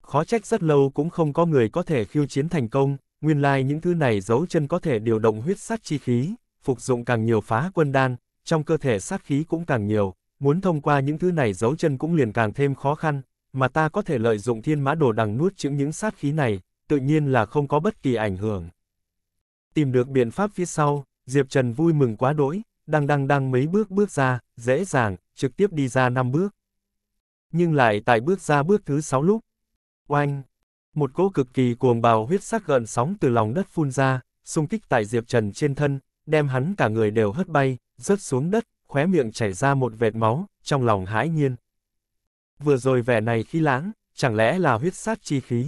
Khó trách rất lâu cũng không có người có thể khiêu chiến thành công, nguyên lai like những thứ này giấu chân có thể điều động huyết sát chi khí, phục dụng càng nhiều phá quân đan, trong cơ thể sát khí cũng càng nhiều, muốn thông qua những thứ này giấu chân cũng liền càng thêm khó khăn, mà ta có thể lợi dụng thiên mã đồ đằng nuốt chững những sát khí này, tự nhiên là không có bất kỳ ảnh hưởng. Tìm được biện pháp phía sau, Diệp Trần vui mừng quá đỗi, đang đang đang mấy bước bước ra, dễ dàng, trực tiếp đi ra 5 bước. Nhưng lại tại bước ra bước thứ 6 lúc. Oanh! Một cỗ cực kỳ cuồng bào huyết sắc gợn sóng từ lòng đất phun ra, xung kích tại Diệp Trần trên thân, đem hắn cả người đều hất bay, rớt xuống đất, khóe miệng chảy ra một vệt máu, trong lòng hãi nhiên. Vừa rồi vẻ này khi lãng, chẳng lẽ là huyết sát chi khí?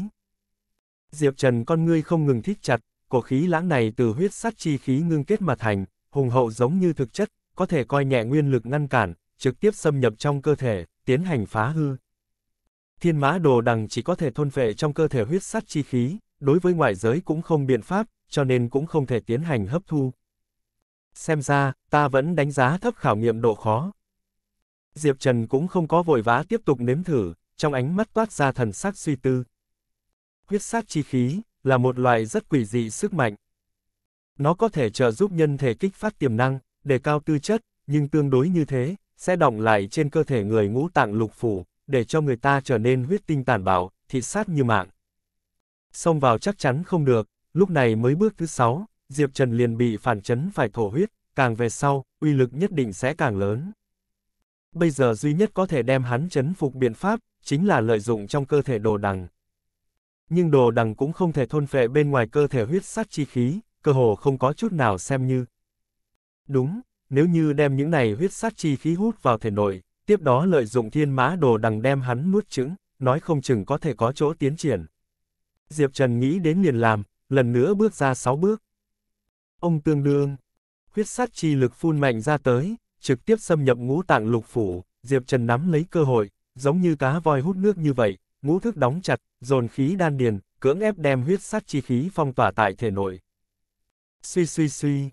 Diệp Trần con ngươi không ngừng thích chặt, cổ khí lãng này từ huyết sát chi khí ngưng kết mà thành, hùng hậu giống như thực chất, có thể coi nhẹ nguyên lực ngăn cản, trực tiếp xâm nhập trong cơ thể, tiến hành phá hư. Thiên mã đồ đằng chỉ có thể thôn phệ trong cơ thể huyết sắt chi khí, đối với ngoại giới cũng không biện pháp, cho nên cũng không thể tiến hành hấp thu. Xem ra, ta vẫn đánh giá thấp khảo nghiệm độ khó. Diệp Trần cũng không có vội vã tiếp tục nếm thử, trong ánh mắt toát ra thần sắc suy tư. Huyết sát chi khí, là một loại rất quỷ dị sức mạnh. Nó có thể trợ giúp nhân thể kích phát tiềm năng, đề cao tư chất, nhưng tương đối như thế, sẽ đọng lại trên cơ thể người ngũ tạng lục phủ, để cho người ta trở nên huyết tinh tàn bạo, thịt sát như mạng. Xông vào chắc chắn không được, lúc này mới bước thứ sáu, Diệp Trần liền bị phản chấn phải thổ huyết, càng về sau, uy lực nhất định sẽ càng lớn. Bây giờ duy nhất có thể đem hắn chấn phục biện pháp, chính là lợi dụng trong cơ thể đồ đằng. Nhưng đồ đằng cũng không thể thôn phệ bên ngoài cơ thể huyết sát chi khí, cơ hồ không có chút nào xem như. Đúng, nếu như đem những này huyết sát chi khí hút vào thể nội, tiếp đó lợi dụng thiên mã đồ đằng đem hắn nuốt chửng, nói không chừng có thể có chỗ tiến triển. Diệp Trần nghĩ đến liền làm, lần nữa bước ra sáu bước. Ông tương đương, huyết sát chi lực phun mạnh ra tới, trực tiếp xâm nhập ngũ tạng lục phủ, Diệp Trần nắm lấy cơ hội, giống như cá voi hút nước như vậy, ngũ thức đóng chặt, dồn khí đan điền, cưỡng ép đem huyết sát chi khí phong tỏa tại thể nội. Suy suy suy.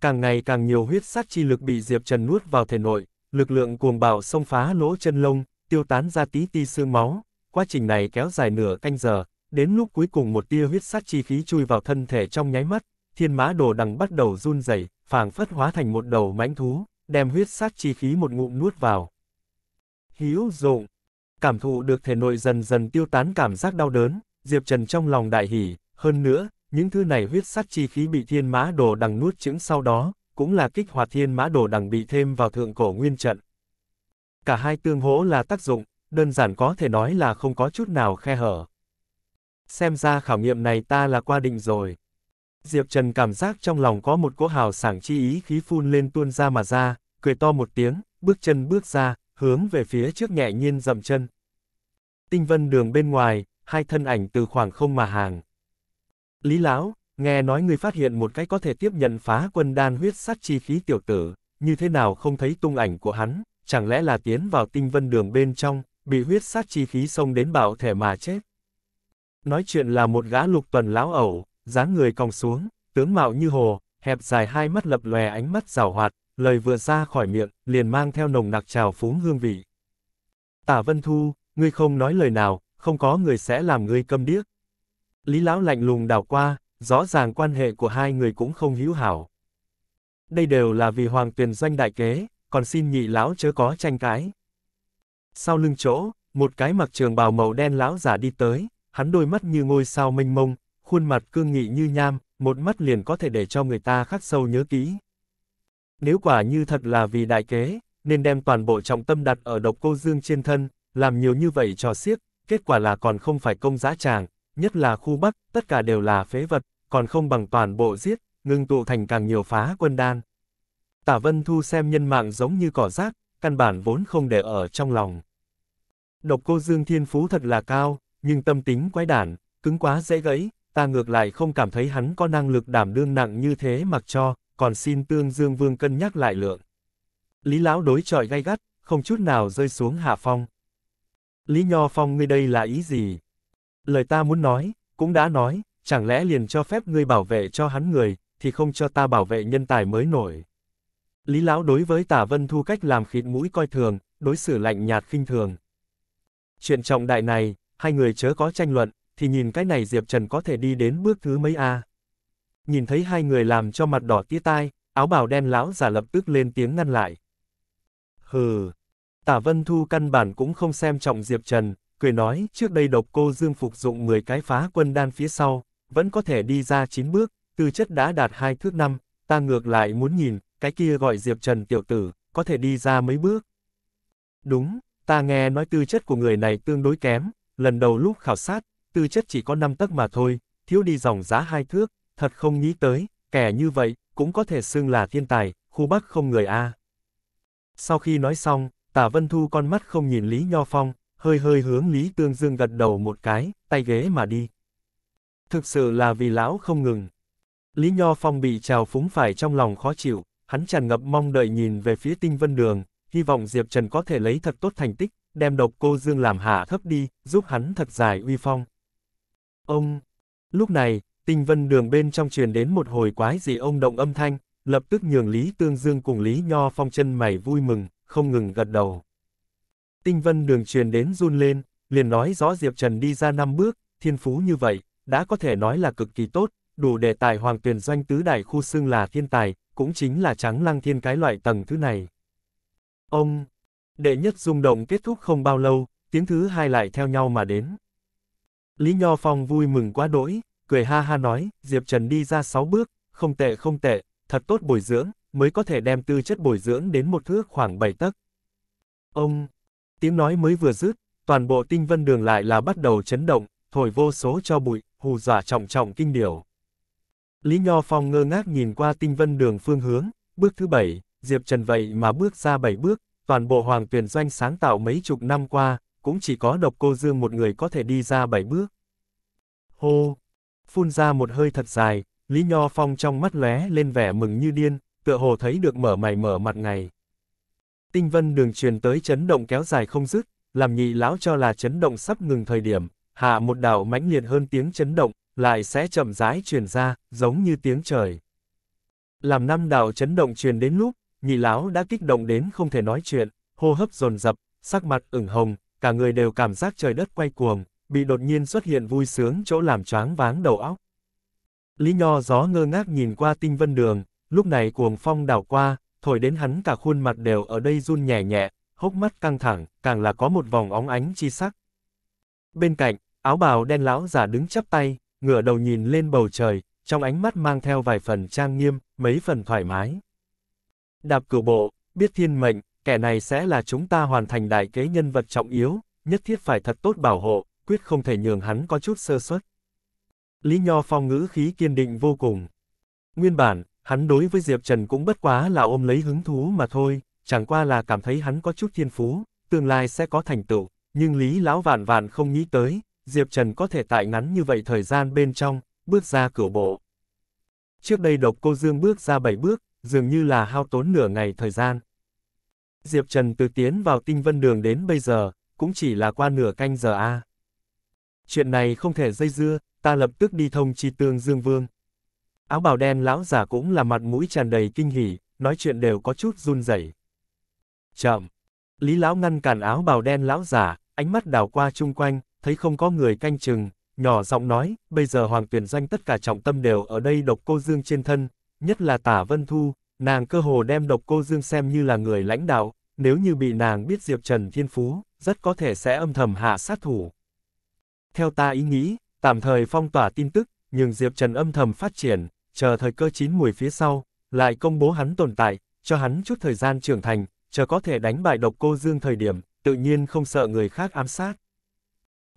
Càng ngày càng nhiều huyết sát chi lực bị Diệp Trần nuốt vào thể nội, lực lượng cuồng bạo xông phá lỗ chân lông, tiêu tán ra tí ti xương máu, quá trình này kéo dài nửa canh giờ, đến lúc cuối cùng một tia huyết sát chi khí chui vào thân thể trong nháy mắt, thiên mã đồ đằng bắt đầu run rẩy, phảng phất hóa thành một đầu mãnh thú, đem huyết sát chi khí một ngụm nuốt vào. Hữu dụng. Cảm thụ được thể nội dần dần tiêu tán cảm giác đau đớn, Diệp Trần trong lòng đại hỉ, hơn nữa, những thứ này huyết sát chi khí bị thiên mã đồ đằng nuốt chững sau đó, cũng là kích hoạt thiên mã đồ đằng bị thêm vào thượng cổ nguyên trận. Cả hai tương hỗ là tác dụng, đơn giản có thể nói là không có chút nào khe hở. Xem ra khảo nghiệm này ta là qua định rồi. Diệp Trần cảm giác trong lòng có một cỗ hào sảng chi ý khí phun lên tuôn ra mà ra, cười to một tiếng, bước chân bước ra, hướng về phía trước nhẹ nhiên dậm chân. Tinh vân đường bên ngoài, hai thân ảnh từ khoảng không mà hàng. Lý Lão, nghe nói người phát hiện một cái có thể tiếp nhận phá quân đan huyết sát chi phí tiểu tử, như thế nào không thấy tung ảnh của hắn, chẳng lẽ là tiến vào tinh vân đường bên trong, bị huyết sát chi phí xông đến bạo thể mà chết. Nói chuyện là một gã lục tuần lão ẩu, dáng người còng xuống, tướng mạo như hồ, hẹp dài hai mắt lập lòe ánh mắt rào hoạt, lời vừa ra khỏi miệng, liền mang theo nồng nặc trào phúng hương vị. Tả Vân Thu, ngươi không nói lời nào, không có người sẽ làm ngươi câm điếc. Lý Lão lạnh lùng đảo qua, rõ ràng quan hệ của hai người cũng không hữu hảo. Đây đều là vì Hoàng Tuyền doanh đại kế, còn xin nhị Lão chớ có tranh cãi. Sau lưng chỗ, một cái mặc trường bào màu đen lão giả đi tới, hắn đôi mắt như ngôi sao mênh mông, khuôn mặt cương nghị như nham, một mắt liền có thể để cho người ta khắc sâu nhớ kỹ. Nếu quả như thật là vì đại kế, nên đem toàn bộ trọng tâm đặt ở độc cô dương trên thân, làm nhiều như vậy trò xiếc, kết quả là còn không phải công giá chàng, nhất là khu Bắc, tất cả đều là phế vật, còn không bằng toàn bộ giết, ngưng tụ thành càng nhiều phá quân đan. Tả Vân Thu xem nhân mạng giống như cỏ rác, căn bản vốn không để ở trong lòng. Độc cô Dương Thiên Phú thật là cao, nhưng tâm tính quái đản, cứng quá dễ gãy, ta ngược lại không cảm thấy hắn có năng lực đảm đương nặng như thế mặc cho, còn xin Tương Dương Vương cân nhắc lại lượng. Lý Lão đối chọi gay gắt, không chút nào rơi xuống hạ phong. Lý Nho Phong ngươi đây là ý gì? Lời ta muốn nói, cũng đã nói, chẳng lẽ liền cho phép ngươi bảo vệ cho hắn người, thì không cho ta bảo vệ nhân tài mới nổi. Lý Lão đối với Tả Vân Thu cách làm khịt mũi coi thường, đối xử lạnh nhạt khinh thường. Chuyện trọng đại này, hai người chớ có tranh luận, thì nhìn cái này Diệp Trần có thể đi đến bước thứ mấy a. Nhìn thấy hai người làm cho mặt đỏ tía tai, áo bào đen lão giả lập tức lên tiếng ngăn lại. Hừ, Tả Vân Thu căn bản cũng không xem trọng Diệp Trần, cười nói, trước đây độc cô Dương phục dụng 10 cái phá quân đan phía sau, vẫn có thể đi ra 9 bước, tư chất đã đạt hai thước năm, ta ngược lại muốn nhìn, cái kia gọi Diệp Trần tiểu tử, có thể đi ra mấy bước. Đúng, ta nghe nói tư chất của người này tương đối kém, lần đầu lúc khảo sát, tư chất chỉ có 5 tấc mà thôi, thiếu đi dòng giá hai thước, thật không nghĩ tới, kẻ như vậy, cũng có thể xưng là thiên tài, khu Bắc không người A. Sau khi nói xong, tả Vân Thu con mắt không nhìn Lý Nho Phong, hơi hơi hướng Lý Tương Dương gật đầu một cái, tay ghế mà đi. Thực sự là vì lão không ngừng. Lý Nho Phong bị trào phúng phải trong lòng khó chịu, hắn tràn ngập mong đợi nhìn về phía tinh vân đường, hy vọng Diệp Trần có thể lấy thật tốt thành tích, đem độc cô Dương làm hạ thấp đi, giúp hắn thật giải uy phong. Ông! Lúc này, tinh vân đường bên trong truyền đến một hồi quái dị ông động âm thanh, lập tức nhường Lý Tương Dương cùng Lý Nho Phong chân mày vui mừng, không ngừng gật đầu. Tinh vân đường truyền đến run lên, liền nói rõ Diệp Trần đi ra năm bước, thiên phú như vậy, đã có thể nói là cực kỳ tốt, đủ để tài hoàng tuyển doanh tứ đại khu xương là thiên tài, cũng chính là trắng lăng thiên cái loại tầng thứ này. Ông, đệ nhất rung động kết thúc không bao lâu, tiếng thứ hai lại theo nhau mà đến. Lý Nho Phong vui mừng quá đỗi, cười ha ha nói, Diệp Trần đi ra sáu bước, không tệ không tệ, thật tốt bồi dưỡng, mới có thể đem tư chất bồi dưỡng đến một thước khoảng bảy tấc. Ông, tiếng nói mới vừa dứt, toàn bộ tinh vân đường lại là bắt đầu chấn động, thổi vô số cho bụi, hù dọa trọng trọng kinh điểu. Lý Nho Phong ngơ ngác nhìn qua tinh vân đường phương hướng, bước thứ bảy, Diệp Trần vậy mà bước ra bảy bước, toàn bộ hoàng tuyển doanh sáng tạo mấy chục năm qua, cũng chỉ có độc cô Dương một người có thể đi ra bảy bước. Hô! Phun ra một hơi thật dài, Lý Nho Phong trong mắt lóe lên vẻ mừng như điên, tựa hồ thấy được mở mày mở mặt ngày tinh vân đường truyền tới chấn động kéo dài không dứt, làm nhị lão cho là chấn động sắp ngừng thời điểm, hạ một đảo mãnh liệt hơn tiếng chấn động, lại sẽ chậm rãi truyền ra, giống như tiếng trời. Làm năm đảo chấn động truyền đến lúc, nhị lão đã kích động đến không thể nói chuyện, hô hấp dồn dập, sắc mặt ửng hồng, cả người đều cảm giác trời đất quay cuồng, bị đột nhiên xuất hiện vui sướng chỗ làm choáng váng đầu óc. Lý Nho gió ngơ ngác nhìn qua tinh vân đường, lúc này cuồng phong đảo qua, thổi đến hắn cả khuôn mặt đều ở đây run nhẹ nhẹ, hốc mắt căng thẳng, càng là có một vòng óng ánh chi sắc. Bên cạnh, áo bào đen lão giả đứng chắp tay, ngửa đầu nhìn lên bầu trời, trong ánh mắt mang theo vài phần trang nghiêm, mấy phần thoải mái. Đạp cửu bộ, biết thiên mệnh, kẻ này sẽ là chúng ta hoàn thành đại kế nhân vật trọng yếu, nhất thiết phải thật tốt bảo hộ, quyết không thể nhường hắn có chút sơ suất. Lý Nho Phong ngữ khí kiên định vô cùng. Nguyên bản, Hắn đối với Diệp Trần cũng bất quá là ôm lấy hứng thú mà thôi, chẳng qua là cảm thấy hắn có chút thiên phú, tương lai sẽ có thành tựu, nhưng Lý Lão vạn vạn không nghĩ tới, Diệp Trần có thể tại ngắn như vậy thời gian bên trong, bước ra cửa bộ. Trước đây độc cô Dương bước ra bảy bước, dường như là hao tốn nửa ngày thời gian. Diệp Trần từ tiến vào tinh vân đường đến bây giờ, cũng chỉ là qua nửa canh giờ a. Chuyện này không thể dây dưa, ta lập tức đi thông chi tương Dương Vương áo bào đen lão già cũng là mặt mũi tràn đầy kinh hỉ, nói chuyện đều có chút run rẩy. Chậm! Lý lão ngăn cản áo bào đen lão già, ánh mắt đào qua chung quanh, thấy không có người canh chừng, nhỏ giọng nói, bây giờ hoàng tuyển doanh tất cả trọng tâm đều ở đây độc cô dương trên thân, nhất là tả vân thu, nàng cơ hồ đem độc cô dương xem như là người lãnh đạo, nếu như bị nàng biết Diệp Trần Thiên Phú, rất có thể sẽ âm thầm hạ sát thủ. Theo ta ý nghĩ, tạm thời phong tỏa tin tức, nhưng Diệp Trần âm thầm phát triển, chờ thời cơ chín mùi phía sau, lại công bố hắn tồn tại, cho hắn chút thời gian trưởng thành, chờ có thể đánh bại độc cô dương thời điểm, tự nhiên không sợ người khác ám sát.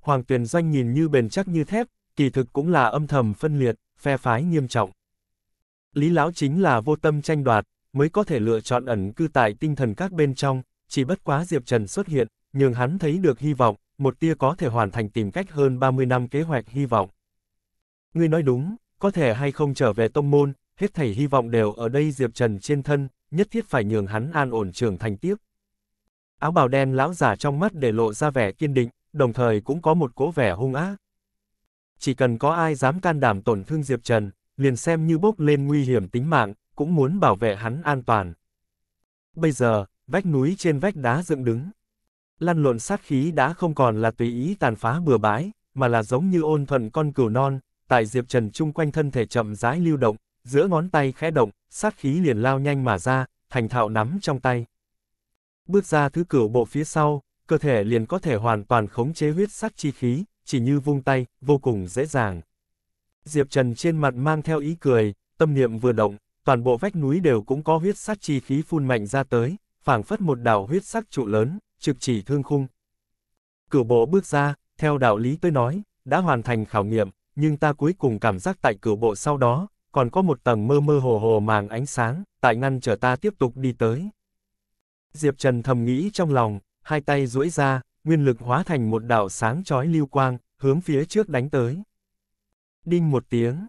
Hoàng Tuyền Doanh nhìn như bền chắc như thép, kỳ thực cũng là âm thầm phân liệt, phe phái nghiêm trọng. Lý Lão chính là vô tâm tranh đoạt, mới có thể lựa chọn ẩn cư tại tinh thần các bên trong, chỉ bất quá Diệp Trần xuất hiện, nhường hắn thấy được hy vọng, một tia có thể hoàn thành tìm cách hơn 30 năm kế hoạch hy vọng. Ngươi nói đúng, có thể hay không trở về tông môn, hết thảy hy vọng đều ở đây Diệp Trần trên thân, nhất thiết phải nhường hắn an ổn trưởng thành tiếp. Áo bào đen lão giả trong mắt để lộ ra vẻ kiên định, đồng thời cũng có một cố vẻ hung ác. Chỉ cần có ai dám can đảm tổn thương Diệp Trần, liền xem như bốc lên nguy hiểm tính mạng, cũng muốn bảo vệ hắn an toàn. Bây giờ, vách núi trên vách đá dựng đứng. Lăn lộn sát khí đã không còn là tùy ý tàn phá bừa bãi, mà là giống như ôn thuận con cừu non, tại Diệp Trần chung quanh thân thể chậm rãi lưu động, giữa ngón tay khẽ động, sát khí liền lao nhanh mà ra, thành thạo nắm trong tay. Bước ra thứ cửu bộ phía sau, cơ thể liền có thể hoàn toàn khống chế huyết sắc chi khí, chỉ như vung tay, vô cùng dễ dàng. Diệp Trần trên mặt mang theo ý cười, tâm niệm vừa động, toàn bộ vách núi đều cũng có huyết sắc chi khí phun mạnh ra tới, phảng phất một đảo huyết sắc trụ lớn, trực chỉ thương khung. Cửu bộ bước ra, theo đạo lý tôi nói, đã hoàn thành khảo nghiệm, nhưng ta cuối cùng cảm giác tại cửa bộ sau đó, còn có một tầng mơ mơ hồ hồ màng ánh sáng, tại ngăn trở ta tiếp tục đi tới. Diệp Trần thầm nghĩ trong lòng, hai tay duỗi ra, nguyên lực hóa thành một đạo sáng chói lưu quang, hướng phía trước đánh tới. Đinh một tiếng,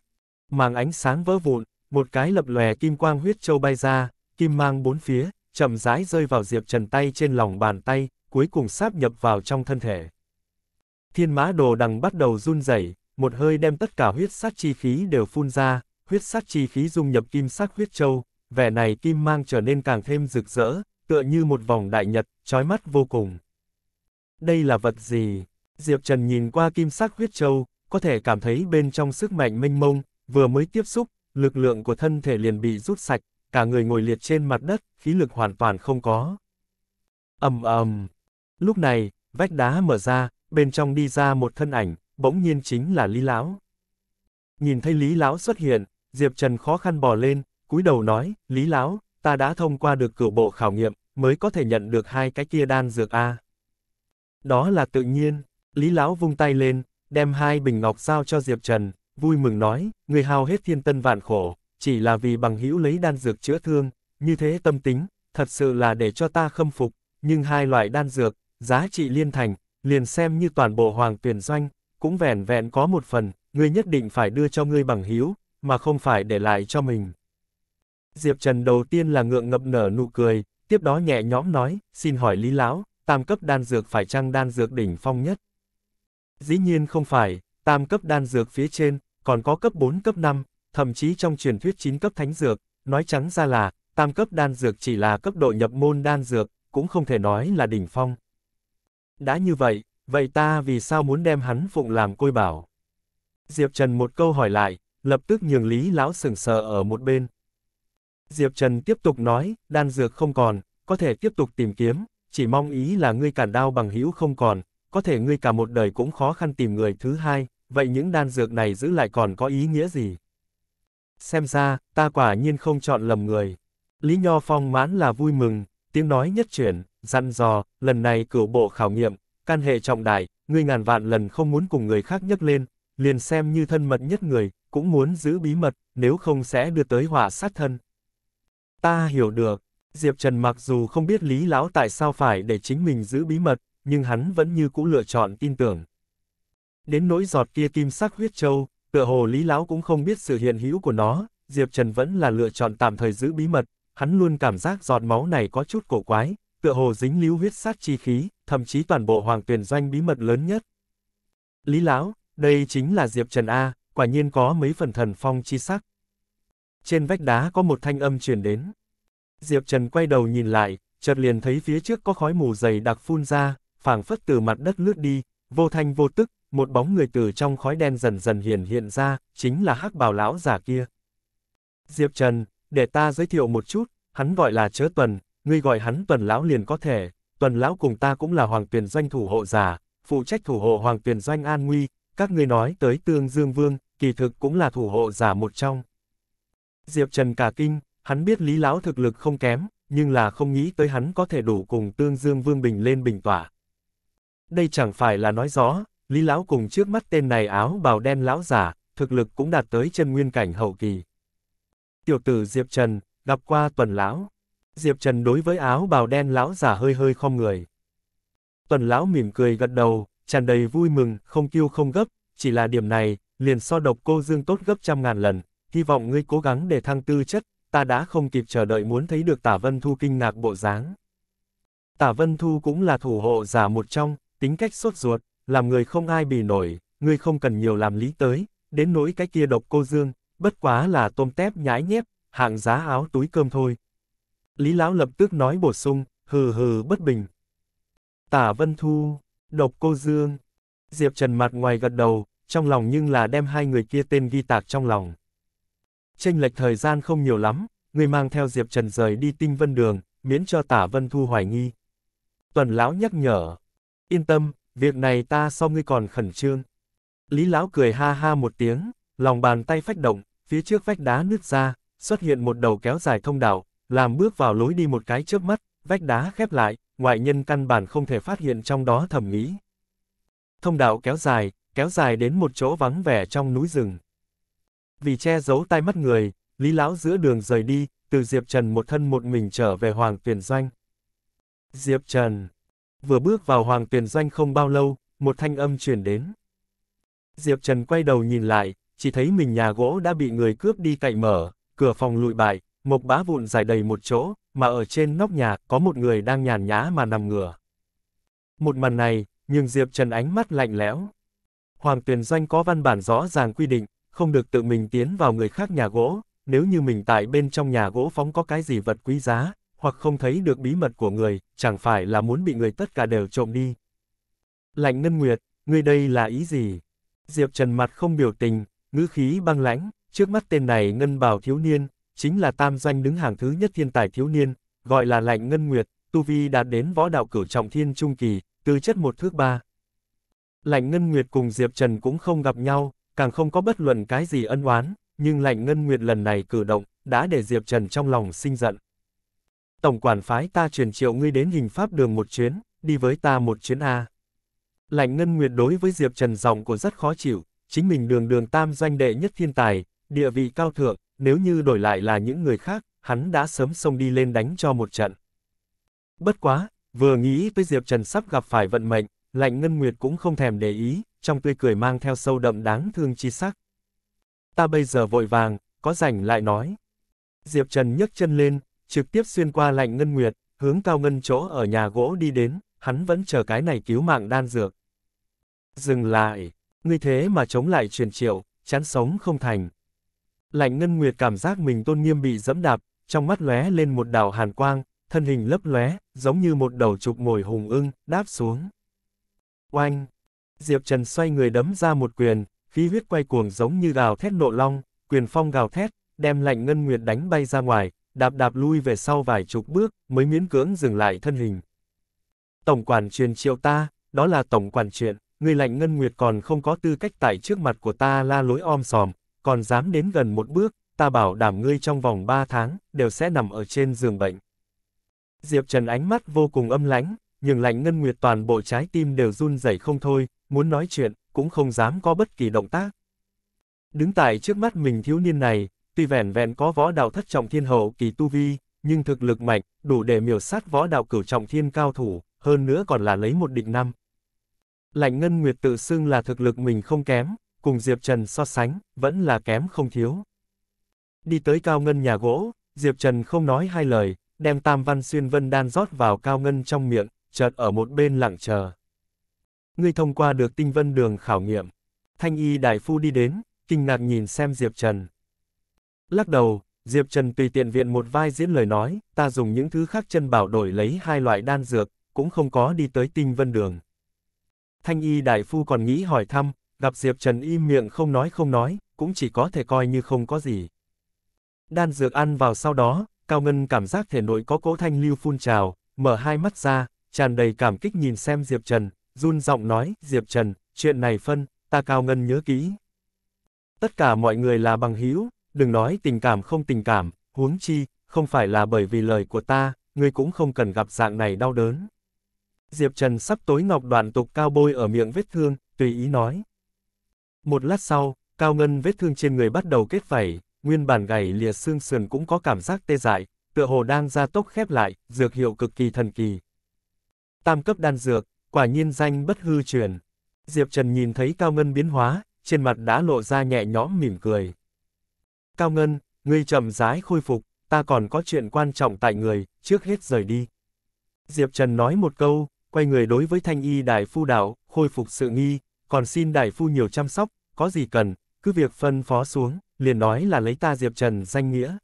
màng ánh sáng vỡ vụn, một cái lập lòe kim quang huyết châu bay ra, kim mang bốn phía, chậm rãi rơi vào Diệp Trần tay trên lòng bàn tay, cuối cùng sáp nhập vào trong thân thể. Thiên mã đồ đằng bắt đầu run rẩy, một hơi đem tất cả huyết sắc chi khí đều phun ra, huyết sắc chi khí dung nhập kim sắc huyết châu, vẻ này kim mang trở nên càng thêm rực rỡ, tựa như một vòng đại nhật, trói mắt vô cùng. Đây là vật gì? Diệp Trần nhìn qua kim sắc huyết châu, có thể cảm thấy bên trong sức mạnh mênh mông, vừa mới tiếp xúc, lực lượng của thân thể liền bị rút sạch, cả người ngồi liệt trên mặt đất, khí lực hoàn toàn không có. Ầm ầm. Lúc này, vách đá mở ra, bên trong đi ra một thân ảnh, bỗng nhiên chính là Lý Lão. Nhìn thấy Lý Lão xuất hiện, Diệp Trần khó khăn bò lên, cúi đầu nói, Lý Lão, ta đã thông qua được cửa bộ khảo nghiệm, mới có thể nhận được hai cái kia đan dược A. Đó là tự nhiên, Lý Lão vung tay lên, đem hai bình ngọc sao cho Diệp Trần, vui mừng nói, người hao hết thiên tân vạn khổ, chỉ là vì bằng hữu lấy đan dược chữa thương, như thế tâm tính, thật sự là để cho ta khâm phục, nhưng hai loại đan dược, giá trị liên thành, liền xem như toàn bộ hoàng tuyển doanh, cũng vẻn vẹn có một phần, ngươi nhất định phải đưa cho ngươi bằng hiếu, mà không phải để lại cho mình. Diệp Trần đầu tiên là ngượng ngập nở nụ cười, tiếp đó nhẹ nhõm nói, xin hỏi Lý Lão, tam cấp đan dược phải chăng đan dược đỉnh phong nhất? Dĩ nhiên không phải, tam cấp đan dược phía trên, còn có cấp 4 cấp 5, thậm chí trong truyền thuyết 9 cấp thánh dược, nói trắng ra là, tam cấp đan dược chỉ là cấp độ nhập môn đan dược, cũng không thể nói là đỉnh phong. Đã như vậy, Vậy ta vì sao muốn đem hắn phụng làm côi bảo? Diệp Trần một câu hỏi lại, lập tức nhường Lý Lão sừng sờ ở một bên. Diệp Trần tiếp tục nói, đan dược không còn, có thể tiếp tục tìm kiếm, chỉ mong ý là ngươi cản đao bằng hữu không còn, có thể ngươi cả một đời cũng khó khăn tìm người thứ hai, vậy những đan dược này giữ lại còn có ý nghĩa gì? Xem ra, ta quả nhiên không chọn lầm người. Lý Nho Phong mãn là vui mừng, tiếng nói nhất chuyển, dặn dò, lần này cửu bộ khảo nghiệm, Can hệ trọng đại, ngươi ngàn vạn lần không muốn cùng người khác nhắc lên, liền xem như thân mật nhất người, cũng muốn giữ bí mật, nếu không sẽ đưa tới hỏa sát thân. Ta hiểu được, Diệp Trần mặc dù không biết Lý Lão tại sao phải để chính mình giữ bí mật, nhưng hắn vẫn như cũ lựa chọn tin tưởng. Đến nỗi giọt kia kim sắc huyết châu, tựa hồ Lý Lão cũng không biết sự hiện hữu của nó, Diệp Trần vẫn là lựa chọn tạm thời giữ bí mật, hắn luôn cảm giác giọt máu này có chút cổ quái, tựa hồ dính lưu huyết sát chi khí, thậm chí toàn bộ hoàng tuyển doanh bí mật lớn nhất. Lý Lão, đây chính là Diệp Trần A, quả nhiên có mấy phần thần phong chi sắc. Trên vách đá có một thanh âm truyền đến. Diệp Trần quay đầu nhìn lại, chợt liền thấy phía trước có khói mù dày đặc phun ra, phảng phất từ mặt đất lướt đi, vô thanh vô tức, một bóng người từ trong khói đen dần dần hiện hiện ra, chính là hắc bào lão giả kia. Diệp Trần, để ta giới thiệu một chút, hắn gọi là chớ tuần, ngươi gọi hắn tuần lão liền có thể, tuần lão cùng ta cũng là hoàng tuyển doanh thủ hộ giả, phụ trách thủ hộ hoàng tuyển doanh an nguy, các ngươi nói tới tương dương vương, kỳ thực cũng là thủ hộ giả một trong. Diệp Trần cả kinh, hắn biết lý lão thực lực không kém, nhưng là không nghĩ tới hắn có thể đủ cùng tương dương vương bình lên bình tỏa. Đây chẳng phải là nói rõ, lý lão cùng trước mắt tên này áo bào đen lão giả, thực lực cũng đạt tới chân nguyên cảnh hậu kỳ. Tiểu tử Diệp Trần, gặp qua tuần lão. Diệp Trần đối với áo bào đen lão giả hơi hơi khom người. Tuần lão mỉm cười gật đầu, tràn đầy vui mừng, không kiêu không gấp, chỉ là điểm này, liền so độc cô dương tốt gấp trăm ngàn lần, hy vọng ngươi cố gắng để thăng tư chất, ta đã không kịp chờ đợi muốn thấy được tả vân thu kinh ngạc bộ dáng. Tả vân thu cũng là thủ hộ giả một trong, tính cách sốt ruột, làm người không ai bì nổi, ngươi không cần nhiều làm lý tới, đến nỗi cái kia độc cô dương, bất quá là tôm tép nhái nhép, hạng giá áo túi cơm thôi, Lý Lão lập tức nói bổ sung, hừ hừ bất bình. Tả Vân Thu, Độc Cô Dương. Diệp Trần mặt ngoài gật đầu, trong lòng nhưng là đem hai người kia tên ghi tạc trong lòng. Tranh lệch thời gian không nhiều lắm, người mang theo Diệp Trần rời đi tinh vân đường, miễn cho Tả Vân Thu hoài nghi. Tuần Lão nhắc nhở, yên tâm, việc này ta sau ngươi còn khẩn trương. Lý Lão cười ha ha một tiếng, lòng bàn tay phách động, phía trước vách đá nứt ra, xuất hiện một đầu kéo dài thông đạo, làm bước vào lối đi một cái chớp mắt, vách đá khép lại, ngoại nhân căn bản không thể phát hiện trong đó thầm nghĩ. Thông đạo kéo dài, kéo dài đến một chỗ vắng vẻ trong núi rừng. Vì che giấu tai mắt người, Lý Lão giữa đường rời đi, từ Diệp Trần một thân một mình trở về Hoàng Tuyền Doanh. Diệp Trần Vừa bước vào Hoàng Tuyền Doanh không bao lâu, một thanh âm truyền đến. Diệp Trần quay đầu nhìn lại, chỉ thấy mình nhà gỗ đã bị người cướp đi cậy mở, cửa phòng lụi bại, mộc bã vụn dài đầy một chỗ, mà ở trên nóc nhà có một người đang nhàn nhã mà nằm ngửa. Một màn này, nhưng Diệp Trần ánh mắt lạnh lẽo. Hoàng Tuyền Doanh có văn bản rõ ràng quy định, không được tự mình tiến vào người khác nhà gỗ, nếu như mình tại bên trong nhà gỗ phóng có cái gì vật quý giá, hoặc không thấy được bí mật của người, chẳng phải là muốn bị người tất cả đều trộm đi. Lạnh Ngân Nguyệt, ngươi đây là ý gì? Diệp Trần mặt không biểu tình, ngữ khí băng lãnh, trước mắt tên này ngân Bảo thiếu niên, chính là tam danh đứng hàng thứ nhất thiên tài thiếu niên, gọi là Lạnh Ngân Nguyệt, tu vi đạt đến võ đạo cửu trọng thiên trung kỳ, tư chất một thước ba. Lạnh Ngân Nguyệt cùng Diệp Trần cũng không gặp nhau, càng không có bất luận cái gì ân oán, nhưng Lạnh Ngân Nguyệt lần này cử động, đã để Diệp Trần trong lòng sinh giận. Tổng quản phái ta truyền triệu ngươi đến hình pháp đường một chuyến, đi với ta một chuyến A. Lạnh Ngân Nguyệt đối với Diệp Trần giọng của rất khó chịu, chính mình đường đường tam danh đệ nhất thiên tài, địa vị cao thượng, nếu như đổi lại là những người khác, hắn đã sớm xông đi lên đánh cho một trận. Bất quá, vừa nghĩ tới Diệp Trần sắp gặp phải vận mệnh, Lạnh Ngân Nguyệt cũng không thèm để ý, trong tươi cười mang theo sâu đậm đáng thương chi sắc. Ta bây giờ vội vàng, có rảnh lại nói. Diệp Trần nhấc chân lên, trực tiếp xuyên qua Lạnh Ngân Nguyệt, hướng cao ngân chỗ ở nhà gỗ đi đến, hắn vẫn chờ cái này cứu mạng đan dược. Dừng lại, ngươi thế mà chống lại truyền triệu, chán sống không thành. Lạnh Ngân Nguyệt cảm giác mình tôn nghiêm bị dẫm đạp, trong mắt lóe lên một đảo hàn quang, thân hình lấp lóe, giống như một đầu trục mồi hùng ưng, đáp xuống. Oanh! Diệp Trần xoay người đấm ra một quyền, khí huyết quay cuồng giống như gào thét nộ long, quyền phong gào thét, đem Lạnh Ngân Nguyệt đánh bay ra ngoài, đạp đạp lui về sau vài chục bước, mới miễn cưỡng dừng lại thân hình. Tổng quản truyền triệu ta, đó là tổng quản chuyện, người Lạnh Ngân Nguyệt còn không có tư cách tại trước mặt của ta la lối om sòm, còn dám đến gần một bước, ta bảo đảm ngươi trong vòng 3 tháng, đều sẽ nằm ở trên giường bệnh. Diệp Trần ánh mắt vô cùng âm lãnh, nhưng lạnh ngân nguyệt toàn bộ trái tim đều run rẩy không thôi, muốn nói chuyện, cũng không dám có bất kỳ động tác. Đứng tại trước mắt mình thiếu niên này, tuy vẻn vẹn có võ đạo thất trọng thiên hậu kỳ tu vi, nhưng thực lực mạnh, đủ để miểu sát võ đạo cửu trọng thiên cao thủ, hơn nữa còn là lấy một địch năm. Lạnh Ngân Nguyệt tự xưng là thực lực mình không kém, cùng Diệp Trần so sánh, vẫn là kém không thiếu. Đi tới cao ngân nhà gỗ, Diệp Trần không nói hai lời, đem tam văn xuyên vân đan rót vào cao ngân trong miệng, chợt ở một bên lặng chờ. Ngươi thông qua được tinh vân đường khảo nghiệm. Thanh y đại phu đi đến, kinh ngạc nhìn xem Diệp Trần. Lắc đầu, Diệp Trần tùy tiện viện một vai diễn lời nói, ta dùng những thứ khác chân bảo đổi lấy hai loại đan dược, cũng không có đi tới tinh vân đường. Thanh y đại phu còn nghĩ hỏi thăm, gặp Diệp Trần im miệng không nói không nói, cũng chỉ có thể coi như không có gì. Đan dược ăn vào sau đó, Cao Ngân cảm giác thể nội có cỗ thanh lưu phun trào, mở hai mắt ra, tràn đầy cảm kích nhìn xem Diệp Trần, run giọng nói, Diệp Trần, chuyện này phân, ta Cao Ngân nhớ kỹ. Tất cả mọi người là bằng hữu, đừng nói tình cảm không tình cảm, huống chi, không phải là bởi vì lời của ta, ngươi cũng không cần gặp dạng này đau đớn. Diệp Trần sắp tối ngọc đoạn tục cao bôi ở miệng vết thương, tùy ý nói. Một lát sau, Cao Ngân vết thương trên người bắt đầu kết vảy, nguyên bản gầy lìa xương sườn cũng có cảm giác tê dại, tựa hồ đang gia tốc khép lại, dược hiệu cực kỳ thần kỳ. Tam cấp đan dược, quả nhiên danh bất hư truyền. Diệp Trần nhìn thấy Cao Ngân biến hóa, trên mặt đã lộ ra nhẹ nhõm mỉm cười. Cao Ngân, ngươi chậm rãi khôi phục, ta còn có chuyện quan trọng tại người, trước hết rời đi. Diệp Trần nói một câu, quay người đối với thanh y đại phu đạo, khôi phục sự nghi, còn xin đại phu nhiều chăm sóc, có gì cần, cứ việc phân phó xuống, liền nói là lấy ta Diệp Trần danh nghĩa.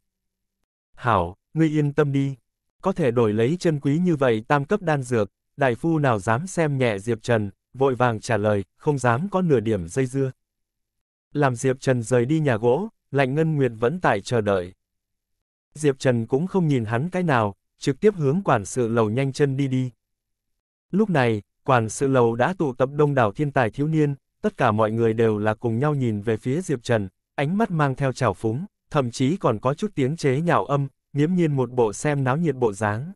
Hảo, ngươi yên tâm đi, có thể đổi lấy chân quý như vậy tam cấp đan dược, đại phu nào dám xem nhẹ Diệp Trần, vội vàng trả lời, không dám có nửa điểm dây dưa. Làm Diệp Trần rời đi nhà gỗ, Lạnh Ngân Nguyệt vẫn tại chờ đợi. Diệp Trần cũng không nhìn hắn cái nào, trực tiếp hướng quản sự lầu nhanh chân đi đi. Lúc này, quản sự lầu đã tụ tập đông đảo thiên tài thiếu niên, tất cả mọi người đều là cùng nhau nhìn về phía Diệp Trần, ánh mắt mang theo trào phúng, thậm chí còn có chút tiếng chế nhạo âm, nghiễm nhiên một bộ xem náo nhiệt bộ dáng.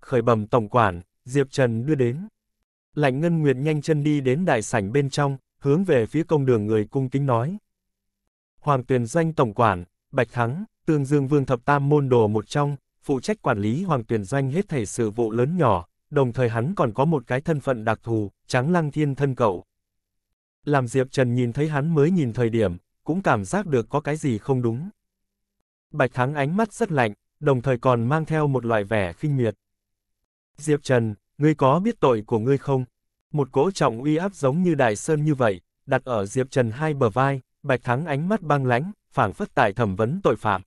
Khởi bẩm tổng quản, Diệp Trần đưa đến. Lạnh Ngân Nguyệt nhanh chân đi đến đại sảnh bên trong, hướng về phía công đường người cung kính nói. Hoàng Tuyền Doanh tổng quản, Bạch Thắng, Tương Dương Vương thập tam môn đồ một trong, phụ trách quản lý Hoàng Tuyền Doanh hết thảy sự vụ lớn nhỏ, đồng thời hắn còn có một cái thân phận đặc thù, tráng lăng thiên thân cậu. Làm Diệp Trần nhìn thấy hắn mới nhìn thời điểm, cũng cảm giác được có cái gì không đúng. Bạch Thắng ánh mắt rất lạnh, đồng thời còn mang theo một loại vẻ khinh miệt. Diệp Trần, ngươi có biết tội của ngươi không? Một cỗ trọng uy áp giống như đại sơn như vậy, đặt ở Diệp Trần hai bờ vai, Bạch Thắng ánh mắt băng lãnh, phảng phất tại thẩm vấn tội phạm.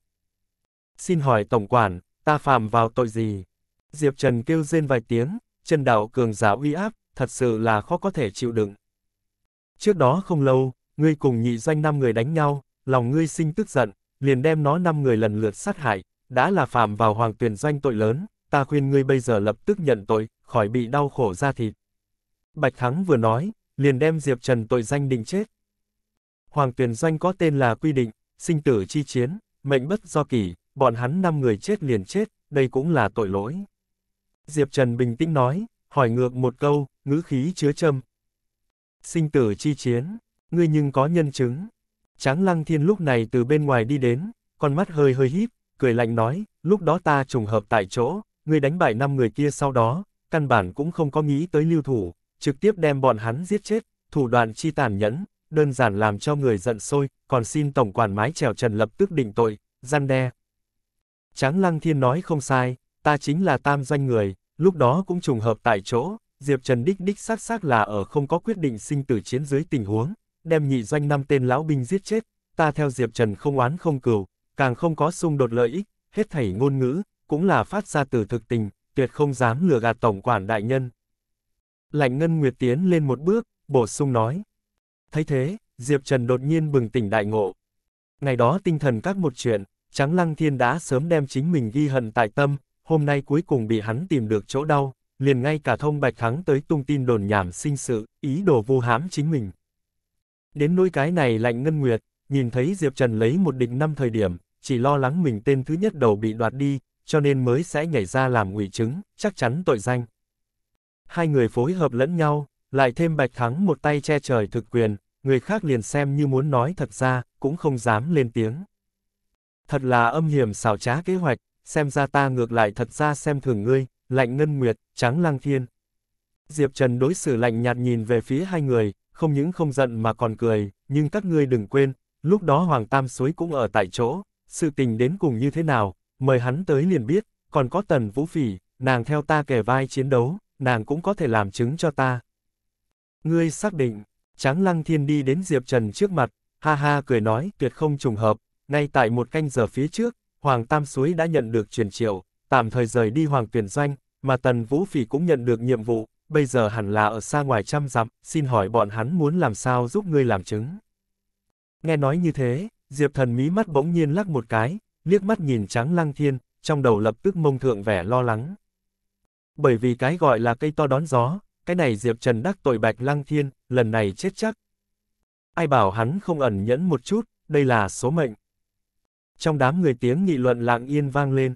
Xin hỏi Tổng quản, ta phạm vào tội gì? Diệp Trần kêu rên vài tiếng, chân đạo cường giả uy áp, thật sự là khó có thể chịu đựng. Trước đó không lâu, ngươi cùng nhị doanh năm người đánh nhau, lòng ngươi sinh tức giận, liền đem nó năm người lần lượt sát hại, đã là phạm vào hoàng tuyển doanh tội lớn, ta khuyên ngươi bây giờ lập tức nhận tội, khỏi bị đau khổ ra thịt. Bạch Thắng vừa nói, liền đem Diệp Trần tội danh định chết. Hoàng tuyển doanh có tên là quy định, sinh tử chi chiến, mệnh bất do kỷ, bọn hắn năm người chết liền chết, đây cũng là tội lỗi. Diệp Trần bình tĩnh nói, hỏi ngược một câu, ngữ khí chứa châm. Sinh tử chi chiến, ngươi nhưng có nhân chứng. Tráng Lăng Thiên lúc này từ bên ngoài đi đến, con mắt hơi hơi híp, cười lạnh nói, lúc đó ta trùng hợp tại chỗ, ngươi đánh bại năm người kia sau đó, căn bản cũng không có nghĩ tới lưu thủ, trực tiếp đem bọn hắn giết chết, thủ đoạn chi tàn nhẫn, đơn giản làm cho người giận sôi, còn xin tổng quản mái trèo trần lập tức định tội, gian đe. Tráng Lăng Thiên nói không sai, ta chính là tam doanh người, Lúc đó cũng trùng hợp tại chỗ, Diệp Trần đích đích xác xác là ở không có quyết định sinh tử chiến dưới tình huống, đem nhị doanh năm tên lão binh giết chết, ta theo Diệp Trần không oán không cừu, càng không có xung đột lợi ích, hết thảy ngôn ngữ, cũng là phát ra từ thực tình, tuyệt không dám lừa gạt tổng quản đại nhân. Lạnh Ngân Nguyệt tiến lên một bước, bổ sung nói. Thấy thế, Diệp Trần đột nhiên bừng tỉnh đại ngộ. Ngày đó tinh thần các một chuyện, Trắng Lăng Thiên đã sớm đem chính mình ghi hận tại tâm, hôm nay cuối cùng bị hắn tìm được chỗ đau, liền ngay cả thông bạch thắng tới tung tin đồn nhảm sinh sự, ý đồ vô hãm chính mình. Đến nỗi cái này lạnh ngân nguyệt, nhìn thấy Diệp Trần lấy một địch năm thời điểm, chỉ lo lắng mình tên thứ nhất đầu bị đoạt đi, cho nên mới sẽ nhảy ra làm ngụy chứng, chắc chắn tội danh. Hai người phối hợp lẫn nhau, lại thêm Bạch Thắng một tay che trời thực quyền, người khác liền xem như muốn nói thật ra, cũng không dám lên tiếng. Thật là âm hiểm xảo trá kế hoạch, xem ra ta ngược lại thật ra xem thường ngươi, lạnh ngân nguyệt, trắng lang thiên. Diệp Trần đối xử lạnh nhạt nhìn về phía hai người, không những không giận mà còn cười, nhưng các ngươi đừng quên, lúc đó Hoàng Tam Suối cũng ở tại chỗ, sự tình đến cùng như thế nào, mời hắn tới liền biết, còn có tần vũ phỉ, nàng theo ta kể vai chiến đấu, nàng cũng có thể làm chứng cho ta. Ngươi xác định, Tráng Lăng Thiên đi đến Diệp Trần trước mặt, ha ha cười nói tuyệt không trùng hợp, ngay tại một canh giờ phía trước, Hoàng Tam Suối đã nhận được truyền triệu, tạm thời rời đi Hoàng Tuyển Doanh, mà Tần Vũ Phỉ cũng nhận được nhiệm vụ, bây giờ hẳn là ở xa ngoài trăm dặm, xin hỏi bọn hắn muốn làm sao giúp ngươi làm chứng. Nghe nói như thế, Diệp Thần mí mắt bỗng nhiên lắc một cái, liếc mắt nhìn Tráng Lăng Thiên, trong đầu lập tức mông thượng vẻ lo lắng. Bởi vì cái gọi là cây to đón gió, cái này Diệp Trần đắc tội Bạch Lăng Thiên, lần này chết chắc. Ai bảo hắn không ẩn nhẫn một chút, đây là số mệnh trong đám người tiếng nghị luận lặng yên vang lên.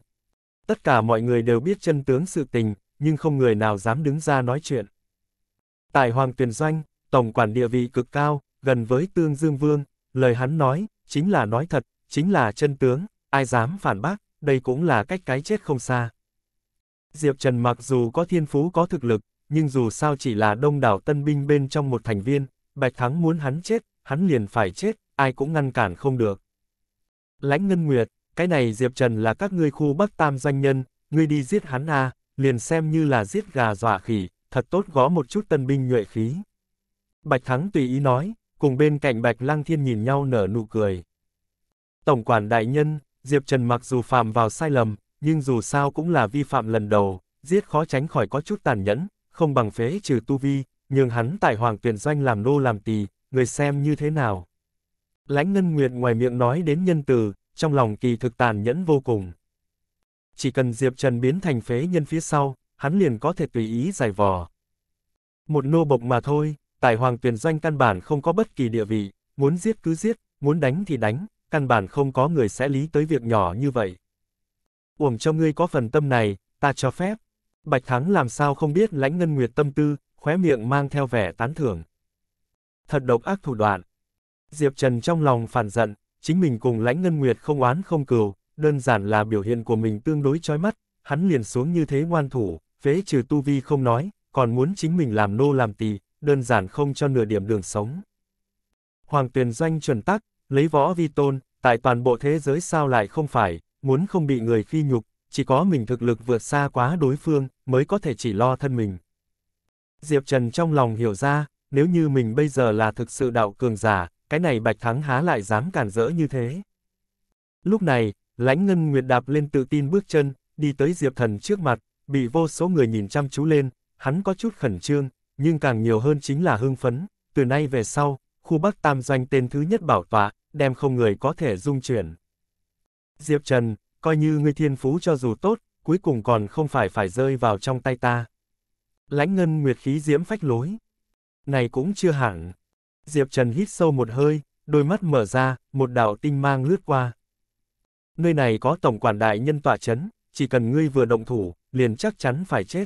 Tất cả mọi người đều biết chân tướng sự tình, nhưng không người nào dám đứng ra nói chuyện. Tại Hoàng Tuyền Doanh, Tổng quản địa vị cực cao, gần với Tương Dương Vương, lời hắn nói, chính là nói thật, chính là chân tướng, ai dám phản bác, đây cũng là cách cái chết không xa. Diệp Trần mặc dù có thiên phú có thực lực, nhưng dù sao chỉ là đông đảo tân binh bên trong một thành viên, Bạch Thắng muốn hắn chết, hắn liền phải chết, ai cũng ngăn cản không được. Lãnh Ngân Nguyệt, cái này Diệp Trần là các ngươi khu Bắc Tam doanh nhân, ngươi đi giết hắn a à, liền xem như là giết gà dọa khỉ, thật tốt gõ một chút tân binh nhuệ khí. Bạch Thắng tùy ý nói, cùng bên cạnh Bạch Lăng Thiên nhìn nhau nở nụ cười. Tổng quản đại nhân, Diệp Trần mặc dù phạm vào sai lầm, nhưng dù sao cũng là vi phạm lần đầu, giết khó tránh khỏi có chút tàn nhẫn, không bằng phế trừ tu vi, nhưng hắn tại hoàng tuyền doanh làm nô làm tỳ, người xem như thế nào. Lãnh Ngân Nguyệt ngoài miệng nói đến nhân từ, trong lòng kỳ thực tàn nhẫn vô cùng. Chỉ cần Diệp Trần biến thành phế nhân phía sau, hắn liền có thể tùy ý giải vò. Một nô bộc mà thôi, tại hoàng tuyển doanh căn bản không có bất kỳ địa vị, muốn giết cứ giết, muốn đánh thì đánh, căn bản không có người sẽ lý tới việc nhỏ như vậy. Uổng cho ngươi có phần tâm này, ta cho phép. Bạch Thắng làm sao không biết lãnh ngân nguyệt tâm tư, khóe miệng mang theo vẻ tán thưởng. Thật độc ác thủ đoạn, Diệp Trần trong lòng phản giận, chính mình cùng lãnh ngân nguyệt không oán không cừu, đơn giản là biểu hiện của mình tương đối chói mắt, hắn liền xuống như thế ngoan thủ, phế trừ tu vi không nói, còn muốn chính mình làm nô làm tỳ, đơn giản không cho nửa điểm đường sống. Hoàng Tuyền Doanh chuẩn tắc, lấy võ vi tôn, tại toàn bộ thế giới sao lại không phải, muốn không bị người khi nhục, chỉ có mình thực lực vượt xa quá đối phương, mới có thể chỉ lo thân mình. Diệp Trần trong lòng hiểu ra, nếu như mình bây giờ là thực sự đạo cường giả, cái này Bạch Thắng há lại dám cản rỡ như thế. Lúc này, lãnh ngân nguyệt đạp lên tự tin bước chân, đi tới Diệp Thần trước mặt, bị vô số người nhìn chăm chú lên, hắn có chút khẩn trương, nhưng càng nhiều hơn chính là hưng phấn, từ nay về sau, khu Bắc Tam Doanh tên thứ nhất bảo tọa, đem không người có thể dung chuyển. Diệp Trần, coi như ngươi thiên phú cho dù tốt, cuối cùng còn không phải phải rơi vào trong tay ta. Lãnh ngân nguyệt khí diễm phách lối. Này cũng chưa hẳn. Diệp Trần hít sâu một hơi, đôi mắt mở ra, một đạo tinh mang lướt qua. Nơi này có tổng quản đại nhân tỏa chấn, chỉ cần ngươi vừa động thủ, liền chắc chắn phải chết.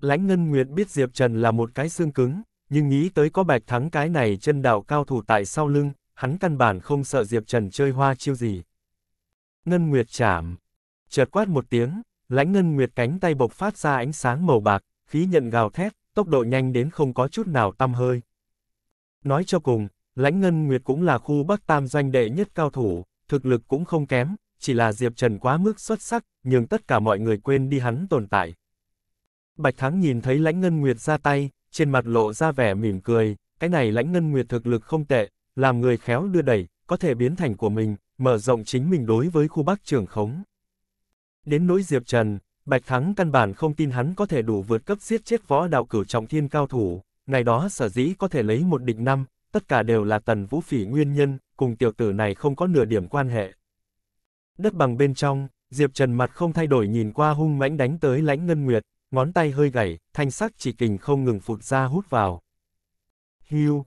Lãnh Ngân Nguyệt biết Diệp Trần là một cái xương cứng, nhưng nghĩ tới có bạch thắng cái này chân đào cao thủ tại sau lưng, hắn căn bản không sợ Diệp Trần chơi hoa chiêu gì. Ngân Nguyệt chạm. Chợt quát một tiếng, lãnh Ngân Nguyệt cánh tay bộc phát ra ánh sáng màu bạc, khí nhận gào thét, tốc độ nhanh đến không có chút nào tăm hơi. Nói cho cùng, Lãnh Ngân Nguyệt cũng là khu Bắc Tam danh đệ nhất cao thủ, thực lực cũng không kém, chỉ là Diệp Trần quá mức xuất sắc, nhưng tất cả mọi người quên đi hắn tồn tại. Bạch Thắng nhìn thấy Lãnh Ngân Nguyệt ra tay, trên mặt lộ ra vẻ mỉm cười, cái này Lãnh Ngân Nguyệt thực lực không tệ, làm người khéo đưa đẩy, có thể biến thành của mình, mở rộng chính mình đối với khu Bắc trưởng khống. Đến nỗi Diệp Trần, Bạch Thắng căn bản không tin hắn có thể đủ vượt cấp giết chết võ đạo cửu trọng thiên cao thủ, Ngày đó sở dĩ có thể lấy một địch năm, tất cả đều là tần vũ phỉ nguyên nhân, cùng tiểu tử này không có nửa điểm quan hệ. Đất bằng bên trong, Diệp Trần mặt không thay đổi nhìn qua hung mãnh đánh tới lãnh ngân nguyệt, ngón tay hơi gảy, thanh sắc chỉ kình không ngừng phụt ra hút vào. hưu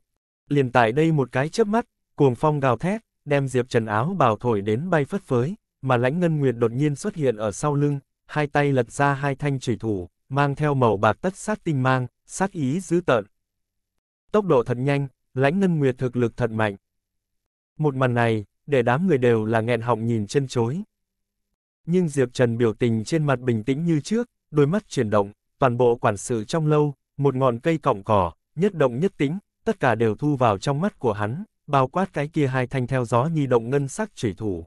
Liền tại đây một cái chớp mắt, cuồng phong gào thét, đem Diệp Trần áo bào thổi đến bay phất phới, mà lãnh ngân nguyệt đột nhiên xuất hiện ở sau lưng, hai tay lật ra hai thanh chủy thủ, mang theo màu bạc tất sát tinh mang, sát ý dữ tợn, tốc độ thật nhanh, lãnh ngân nguyệt thực lực thật mạnh. Một màn này, để đám người đều là nghẹn họng nhìn chân chối. Nhưng Diệp Trần biểu tình trên mặt bình tĩnh như trước, đôi mắt chuyển động, toàn bộ quản sự trong lâu, một ngọn cây cọng cỏ, nhất động nhất tính, tất cả đều thu vào trong mắt của hắn, bao quát cái kia hai thanh theo gió nhi động ngân sắc chỉ thủ.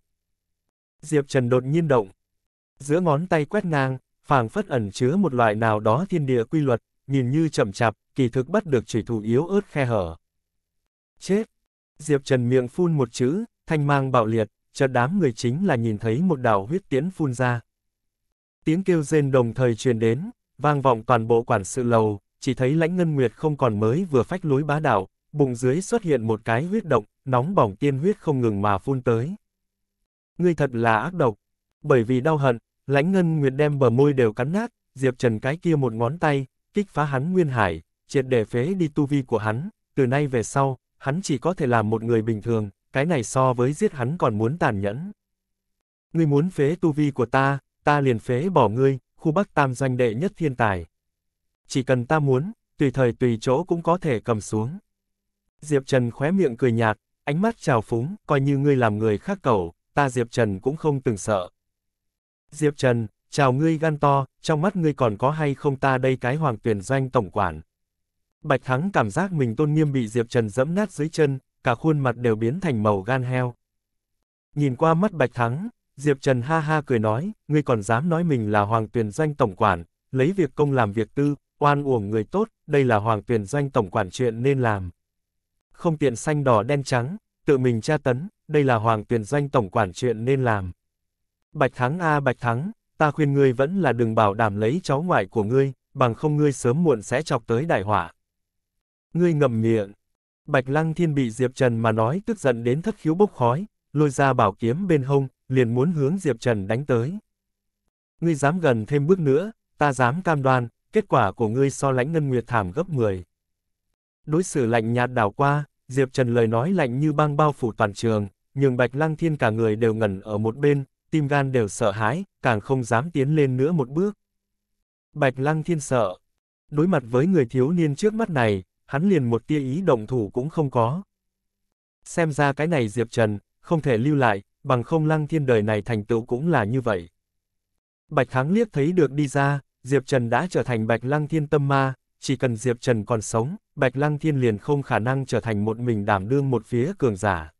Diệp Trần đột nhiên động. Giữa ngón tay quét ngang, phảng phất ẩn chứa một loại nào đó thiên địa quy luật, nhìn như chậm chạp, kỳ thực bắt được chỉ thủ yếu ớt khe hở. Chết! Diệp Trần miệng phun một chữ, thanh mang bạo liệt, chợt đám người chính là nhìn thấy một đảo huyết tiễn phun ra. Tiếng kêu rên đồng thời truyền đến, vang vọng toàn bộ quản sự lầu, chỉ thấy lãnh ngân nguyệt không còn mới vừa phách lối bá đảo, bụng dưới xuất hiện một cái huyết động, nóng bỏng tiên huyết không ngừng mà phun tới. Ngươi thật là ác độc, bởi vì đau hận, lãnh ngân nguyệt đem bờ môi đều cắn nát, Diệp Trần cái kia một ngón tay, kích phá hắn nguyên hải, triệt để phế đi tu vi của hắn, từ nay về sau, hắn chỉ có thể làm một người bình thường, cái này so với giết hắn còn muốn tàn nhẫn. Ngươi muốn phế tu vi của ta, ta liền phế bỏ ngươi, khu Bắc Tam doanh đệ nhất thiên tài. Chỉ cần ta muốn, tùy thời tùy chỗ cũng có thể cầm xuống. Diệp Trần khóe miệng cười nhạt, ánh mắt trào phúng, coi như ngươi làm người khác cầu, ta Diệp Trần cũng không từng sợ. Diệp Trần, chào ngươi gan to, trong mắt ngươi còn có hay không ta đây cái hoàng tuyển doanh tổng quản. Bạch Thắng cảm giác mình tôn nghiêm bị Diệp Trần dẫm nát dưới chân, cả khuôn mặt đều biến thành màu gan heo. Nhìn qua mắt Bạch Thắng, Diệp Trần ha ha cười nói, ngươi còn dám nói mình là hoàng tuyển doanh tổng quản, lấy việc công làm việc tư, oan uổng người tốt, đây là hoàng tuyển doanh tổng quản chuyện nên làm. Không tiện xanh đỏ đen trắng, tự mình tra tấn, đây là hoàng tuyển doanh tổng quản chuyện nên làm. Bạch Thắng a Bạch Thắng, ta khuyên ngươi vẫn là đừng bảo đảm lấy cháu ngoại của ngươi, bằng không ngươi sớm muộn sẽ chọc tới đại họa. Ngươi ngậm miệng. Bạch Lăng Thiên bị Diệp Trần mà nói tức giận đến thất khiếu bốc khói, lôi ra bảo kiếm bên hông, liền muốn hướng Diệp Trần đánh tới. Ngươi dám gần thêm bước nữa, ta dám cam đoan, kết quả của ngươi so lãnh ngân nguyệt thảm gấp 10. Đối xử lạnh nhạt đảo qua, Diệp Trần lời nói lạnh như băng bao phủ toàn trường, nhưng Bạch Lăng Thiên cả người đều ngẩn ở một bên, tim gan đều sợ hãi, càng không dám tiến lên nữa một bước. Bạch Lăng Thiên sợ. Đối mặt với người thiếu niên trước mắt này, hắn liền một tia ý động thủ cũng không có. Xem ra cái này Diệp Trần, không thể lưu lại, bằng không lăng thiên đời này thành tựu cũng là như vậy. Bạch Thắng liếc thấy được đi ra, Diệp Trần đã trở thành Bạch Lăng Thiên tâm ma, chỉ cần Diệp Trần còn sống, Bạch Lăng Thiên liền không khả năng trở thành một mình đảm đương một phía cường giả.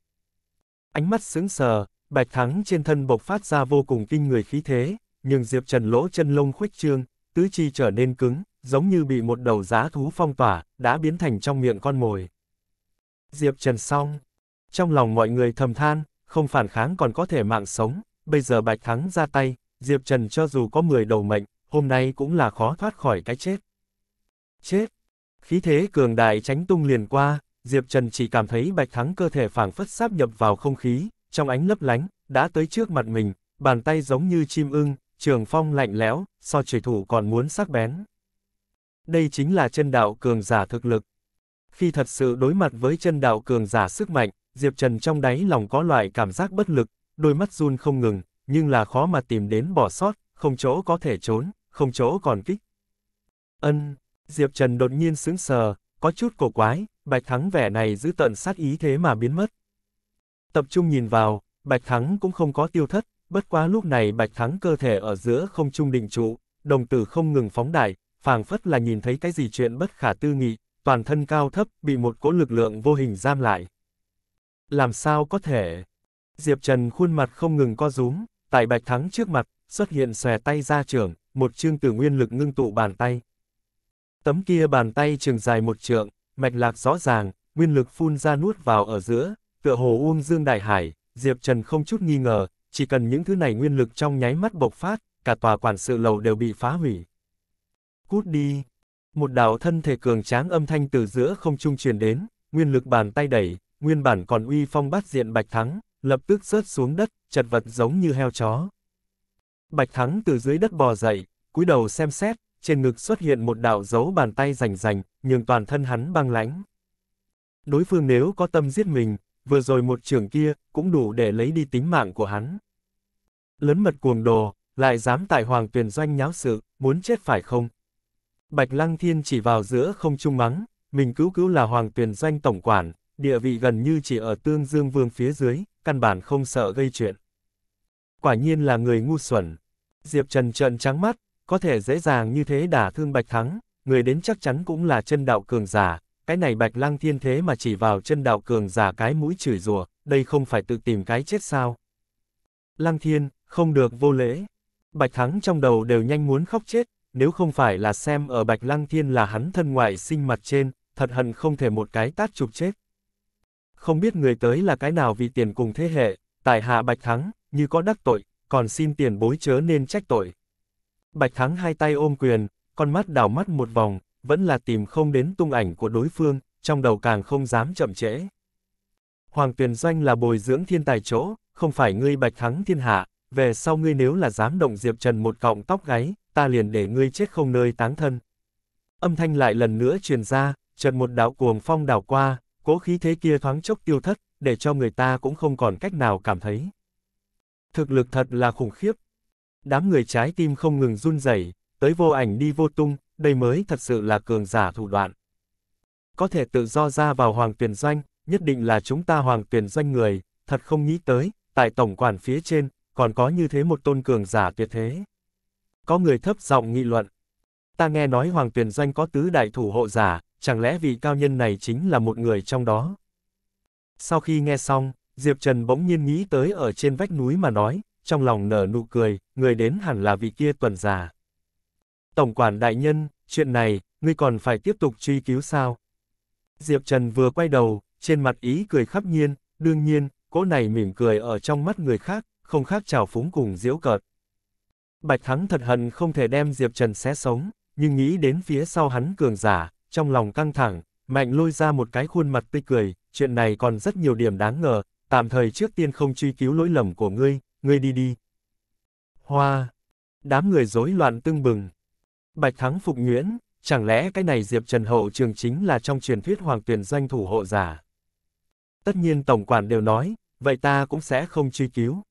Ánh mắt sững sờ, Bạch Thắng trên thân bộc phát ra vô cùng kinh người khí thế, nhưng Diệp Trần lỗ chân lông khuếch trương, tứ chi trở nên cứng, giống như bị một đầu giá thú phong tỏa, đã biến thành trong miệng con mồi. Diệp Trần xong. Trong lòng mọi người thầm than, không phản kháng còn có thể mạng sống, bây giờ Bạch Thắng ra tay, Diệp Trần cho dù có 10 đầu mệnh, hôm nay cũng là khó thoát khỏi cái chết. Chết! Khí thế cường đại tránh tung liền qua, Diệp Trần chỉ cảm thấy Bạch Thắng cơ thể phảng phất sáp nhập vào không khí, trong ánh lấp lánh, đã tới trước mặt mình, bàn tay giống như chim ưng, trường phong lạnh lẽo, so trời thủ còn muốn sắc bén. Đây chính là chân đạo cường giả thực lực. Khi thật sự đối mặt với chân đạo cường giả sức mạnh, Diệp Trần trong đáy lòng có loại cảm giác bất lực, đôi mắt run không ngừng, nhưng là khó mà tìm đến bỏ sót, không chỗ có thể trốn, không chỗ còn kích. Ân, Diệp Trần đột nhiên sững sờ, có chút cổ quái, Bạch Thắng vẻ này giữ tận sát ý thế mà biến mất. Tập trung nhìn vào, Bạch Thắng cũng không có tiêu thất, bất quá lúc này Bạch Thắng cơ thể ở giữa không trung định trụ, đồng tử không ngừng phóng đại, phảng phất là nhìn thấy cái gì chuyện bất khả tư nghị, toàn thân cao thấp, bị một cỗ lực lượng vô hình giam lại. Làm sao có thể? Diệp Trần khuôn mặt không ngừng co rúm, tại Bạch Thắng trước mặt, xuất hiện xòe tay ra trưởng một chương từ nguyên lực ngưng tụ bàn tay. Tấm kia bàn tay trường dài một trượng, mạch lạc rõ ràng, nguyên lực phun ra nuốt vào ở giữa, tựa hồ uông dương đại hải, Diệp Trần không chút nghi ngờ, chỉ cần những thứ này nguyên lực trong nháy mắt bộc phát, cả tòa quản sự lầu đều bị phá hủy. Cút đi. Một đạo thân thể cường tráng âm thanh từ giữa không trung truyền đến, nguyên lực bàn tay đẩy, nguyên bản còn uy phong bát diện Bạch Thắng, lập tức rớt xuống đất, chật vật giống như heo chó. Bạch Thắng từ dưới đất bò dậy, cúi đầu xem xét, trên ngực xuất hiện một đạo dấu bàn tay rành rành, nhưng toàn thân hắn băng lãnh. Đối phương nếu có tâm giết mình, vừa rồi một trường kia, cũng đủ để lấy đi tính mạng của hắn. Lớn mật cuồng đồ, lại dám tại hoàng tuyển doanh nháo sự, muốn chết phải không? Bạch Lăng Thiên chỉ vào giữa không trung mắng, mình cứu cứu là hoàng tuyển doanh tổng quản, địa vị gần như chỉ ở tương dương vương phía dưới, căn bản không sợ gây chuyện. Quả nhiên là người ngu xuẩn. Diệp Trần trợn trắng mắt, có thể dễ dàng như thế đả thương Bạch Thắng, người đến chắc chắn cũng là chân đạo cường giả, cái này Bạch Lăng Thiên thế mà chỉ vào chân đạo cường giả cái mũi chửi rủa, đây không phải tự tìm cái chết sao. Lăng Thiên, không được vô lễ. Bạch Thắng trong đầu đều nhanh muốn khóc chết, nếu không phải là xem ở Bạch Lăng Thiên là hắn thân ngoại sinh mặt trên, thật hận không thể một cái tát chụp chết. Không biết người tới là cái nào vì tiền cùng thế hệ, tại hạ Bạch Thắng, như có đắc tội, còn xin tiền bối chớ nên trách tội. Bạch Thắng hai tay ôm quyền, con mắt đảo mắt một vòng, vẫn là tìm không đến tung ảnh của đối phương, trong đầu càng không dám chậm trễ. Hoàng Tuyền Doanh là bồi dưỡng thiên tài chỗ, không phải ngươi Bạch Thắng thiên hạ, về sau ngươi nếu là dám động Diệp Trần một cọng tóc gáy, ta liền để ngươi chết không nơi táng thân. Âm thanh lại lần nữa truyền ra, chợt một đạo cuồng phong đảo qua, cố khí thế kia thoáng chốc tiêu thất, để cho người ta cũng không còn cách nào cảm thấy. Thực lực thật là khủng khiếp. Đám người trái tim không ngừng run rẩy, tới vô ảnh đi vô tung, đây mới thật sự là cường giả thủ đoạn. Có thể tự do ra vào hoàng tuyển doanh, nhất định là chúng ta hoàng tuyển doanh người, thật không nghĩ tới, tại tổng quản phía trên, còn có như thế một tôn cường giả tuyệt thế. Có người thấp giọng nghị luận. Ta nghe nói Hoàng Tuyền Doanh có tứ đại thủ hộ giả, chẳng lẽ vị cao nhân này chính là một người trong đó? Sau khi nghe xong, Diệp Trần bỗng nhiên nghĩ tới ở trên vách núi mà nói, trong lòng nở nụ cười, người đến hẳn là vị kia tuần già. Tổng quản đại nhân, chuyện này, ngươi còn phải tiếp tục truy cứu sao? Diệp Trần vừa quay đầu, trên mặt ý cười khắp nhiên, đương nhiên, cỗ này mỉm cười ở trong mắt người khác, không khác trào phúng cùng diễu cợt. Bạch Thắng thật hận không thể đem Diệp Trần xé sống, nhưng nghĩ đến phía sau hắn cường giả, trong lòng căng thẳng, mạnh lôi ra một cái khuôn mặt tươi cười, chuyện này còn rất nhiều điểm đáng ngờ, tạm thời trước tiên không truy cứu lỗi lầm của ngươi, ngươi đi đi. Hoa! Đám người rối loạn tưng bừng. Bạch Thắng phục nguyễn, chẳng lẽ cái này Diệp Trần Hậu trường chính là trong truyền thuyết hoàng tuyển doanh thủ hộ giả? Tất nhiên Tổng quản đều nói, vậy ta cũng sẽ không truy cứu,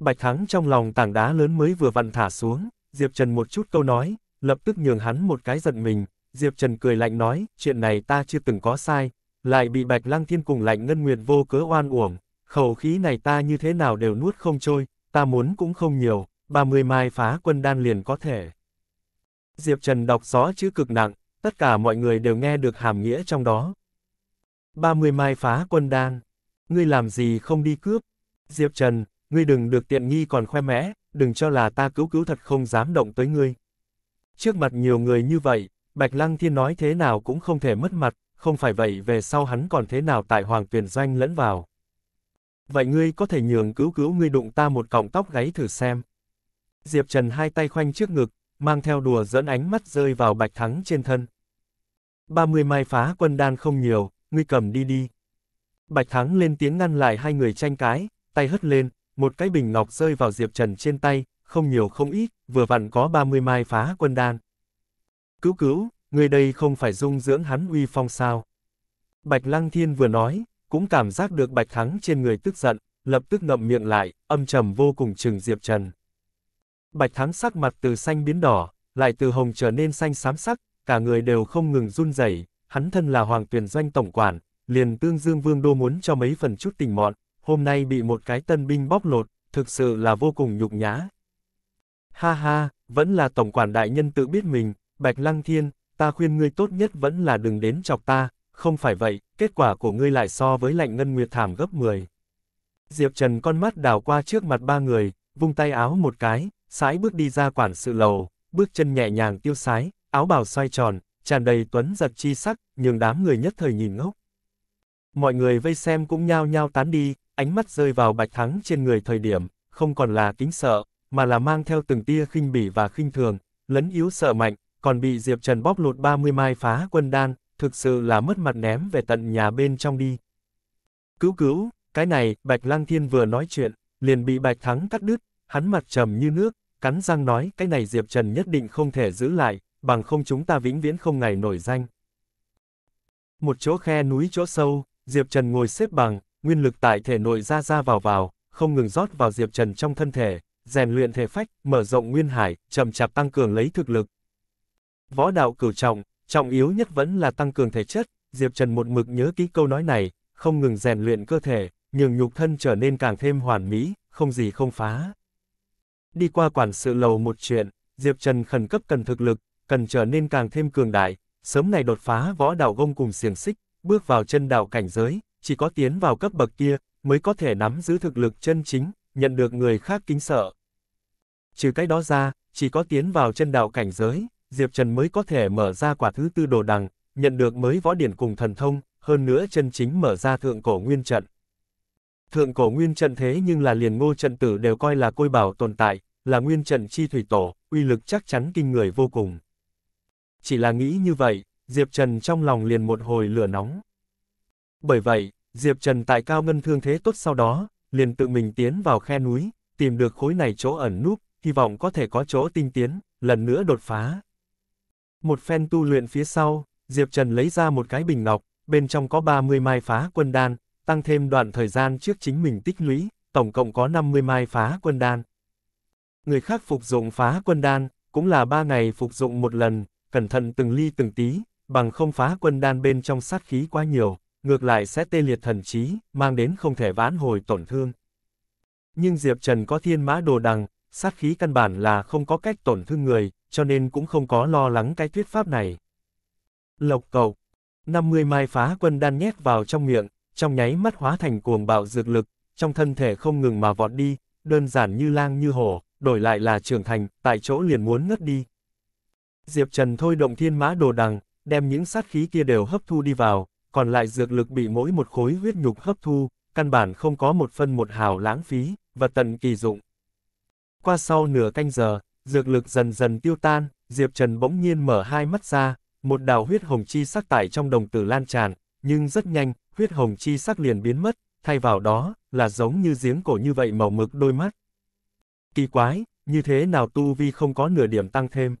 Bạch Thắng trong lòng tảng đá lớn mới vừa vặn thả xuống, Diệp Trần một chút câu nói, lập tức nhường hắn một cái giận mình, Diệp Trần cười lạnh nói, chuyện này ta chưa từng có sai, lại bị Bạch Lăng Thiên cùng lạnh ngân nguyệt vô cớ oan uổng, khẩu khí này ta như thế nào đều nuốt không trôi, ta muốn cũng không nhiều, 30 mai phá quân đan liền có thể. Diệp Trần đọc gió chữ cực nặng, tất cả mọi người đều nghe được hàm nghĩa trong đó. 30 mai phá quân đan, ngươi làm gì không đi cướp? Diệp Trần, ngươi đừng được tiện nghi còn khoe mẽ, đừng cho là ta cứu cứu thật không dám động tới ngươi. Trước mặt nhiều người như vậy, Bạch Lăng Thiên nói thế nào cũng không thể mất mặt, không phải vậy về sau hắn còn thế nào tại hoàng Tuyền doanh lẫn vào. Vậy ngươi có thể nhường cứu cứu ngươi đụng ta một cọng tóc gáy thử xem. Diệp Trần hai tay khoanh trước ngực, mang theo đùa dẫn ánh mắt rơi vào Bạch Thắng trên thân. 30 mai phá quân đan không nhiều, ngươi cầm đi đi. Bạch Thắng lên tiếng ngăn lại hai người tranh cái, tay hất lên, một cái bình ngọc rơi vào Diệp Trần trên tay, không nhiều không ít, vừa vặn có 30 mai phá quân đan. Cứu cứu, người đây không phải dung dưỡng hắn uy phong sao. Bạch Lăng Thiên vừa nói, cũng cảm giác được Bạch Thắng trên người tức giận, lập tức ngậm miệng lại, âm trầm vô cùng chừng Diệp Trần. Bạch Thắng sắc mặt từ xanh biến đỏ, lại từ hồng trở nên xanh xám sắc, cả người đều không ngừng run rẩy, hắn thân là hoàng tuyển doanh tổng quản, liền tương dương vương đô muốn cho mấy phần chút tình mọn, hôm nay bị một cái tân binh bóc lột, thực sự là vô cùng nhục nhã. Ha ha, vẫn là tổng quản đại nhân tự biết mình, Bạch Lăng Thiên, ta khuyên ngươi tốt nhất vẫn là đừng đến chọc ta, không phải vậy, kết quả của ngươi lại so với lạnh ngân nguyệt thảm gấp 10. Diệp Trần con mắt đào qua trước mặt ba người, vung tay áo một cái, sải bước đi ra quản sự lầu, bước chân nhẹ nhàng tiêu sái, áo bào xoay tròn, tràn đầy tuấn giật chi sắc, nhường đám người nhất thời nhìn ngốc. Mọi người vây xem cũng nhao nhao tán đi, ánh mắt rơi vào Bạch Thắng trên người thời điểm, không còn là kính sợ, mà là mang theo từng tia khinh bỉ và khinh thường, lấn yếu sợ mạnh, còn bị Diệp Trần bóp lột 30 mai phá quân đan, thực sự là mất mặt ném về tận nhà bên trong đi. Cứu cứu, cái này, Bạch Lăng Thiên vừa nói chuyện, liền bị Bạch Thắng cắt đứt, hắn mặt trầm như nước, cắn răng nói cái này Diệp Trần nhất định không thể giữ lại, bằng không chúng ta vĩnh viễn không ngày nổi danh. Một chỗ khe núi chỗ sâu, Diệp Trần ngồi xếp bằng, nguyên lực tại thể nội ra ra vào vào, không ngừng rót vào Diệp Trần trong thân thể, rèn luyện thể phách, mở rộng nguyên hải, chậm chạp tăng cường lấy thực lực. Võ đạo cửu trọng, trọng yếu nhất vẫn là tăng cường thể chất, Diệp Trần một mực nhớ kỹ câu nói này, không ngừng rèn luyện cơ thể, nhường nhục thân trở nên càng thêm hoàn mỹ, không gì không phá. Đi qua quản sự lầu một chuyện, Diệp Trần khẩn cấp cần thực lực, cần trở nên càng thêm cường đại, sớm này đột phá võ đạo gông cùng xiềng xích, bước vào chân đạo cảnh giới, chỉ có tiến vào cấp bậc kia, mới có thể nắm giữ thực lực chân chính, nhận được người khác kính sợ. Trừ cái đó ra, chỉ có tiến vào chân đạo cảnh giới, Diệp Trần mới có thể mở ra quả thứ tư đồ đằng, nhận được mới võ điển cùng thần thông, hơn nữa chân chính mở ra thượng cổ nguyên trận. Thượng cổ nguyên trận thế nhưng là liền ngô trận tử đều coi là côi bảo tồn tại, là nguyên trận chi thủy tổ, uy lực chắc chắn kinh người vô cùng. Chỉ là nghĩ như vậy, Diệp Trần trong lòng liền một hồi lửa nóng. Bởi vậy, Diệp Trần tại Cao Ngân thương thế tốt sau đó, liền tự mình tiến vào khe núi, tìm được khối này chỗ ẩn núp, hy vọng có thể có chỗ tinh tiến, lần nữa đột phá. Một phen tu luyện phía sau, Diệp Trần lấy ra một cái bình ngọc, bên trong có 30 mai phá quân đan, tăng thêm đoạn thời gian trước chính mình tích lũy, tổng cộng có 50 mai phá quân đan. Người khác phục dụng phá quân đan, cũng là 3 ngày phục dụng một lần, cẩn thận từng ly từng tí, bằng không phá quân đan bên trong sát khí quá nhiều, ngược lại sẽ tê liệt thần trí, mang đến không thể vãn hồi tổn thương. Nhưng Diệp Trần có thiên mã đồ đằng, sát khí căn bản là không có cách tổn thương người, cho nên cũng không có lo lắng cái thuyết pháp này. Lộc cầu 50 mai phá quân đan nhét vào trong miệng, trong nháy mắt hóa thành cuồng bạo dược lực, trong thân thể không ngừng mà vọt đi, đơn giản như lang như hổ, đổi lại là trưởng thành, tại chỗ liền muốn ngất đi. Diệp Trần thôi động thiên mã đồ đằng, đem những sát khí kia đều hấp thu đi vào, còn lại dược lực bị mỗi một khối huyết nhục hấp thu, căn bản không có một phân một hào lãng phí, và tận kỳ dụng. Qua sau nửa canh giờ, dược lực dần dần tiêu tan, Diệp Trần bỗng nhiên mở hai mắt ra, một đào huyết hồng chi sắc tại trong đồng tử lan tràn, nhưng rất nhanh, huyết hồng chi sắc liền biến mất, thay vào đó, là giống như giếng cổ như vậy màu mực đôi mắt. Kỳ quái, như thế nào tu vi không có nửa điểm tăng thêm.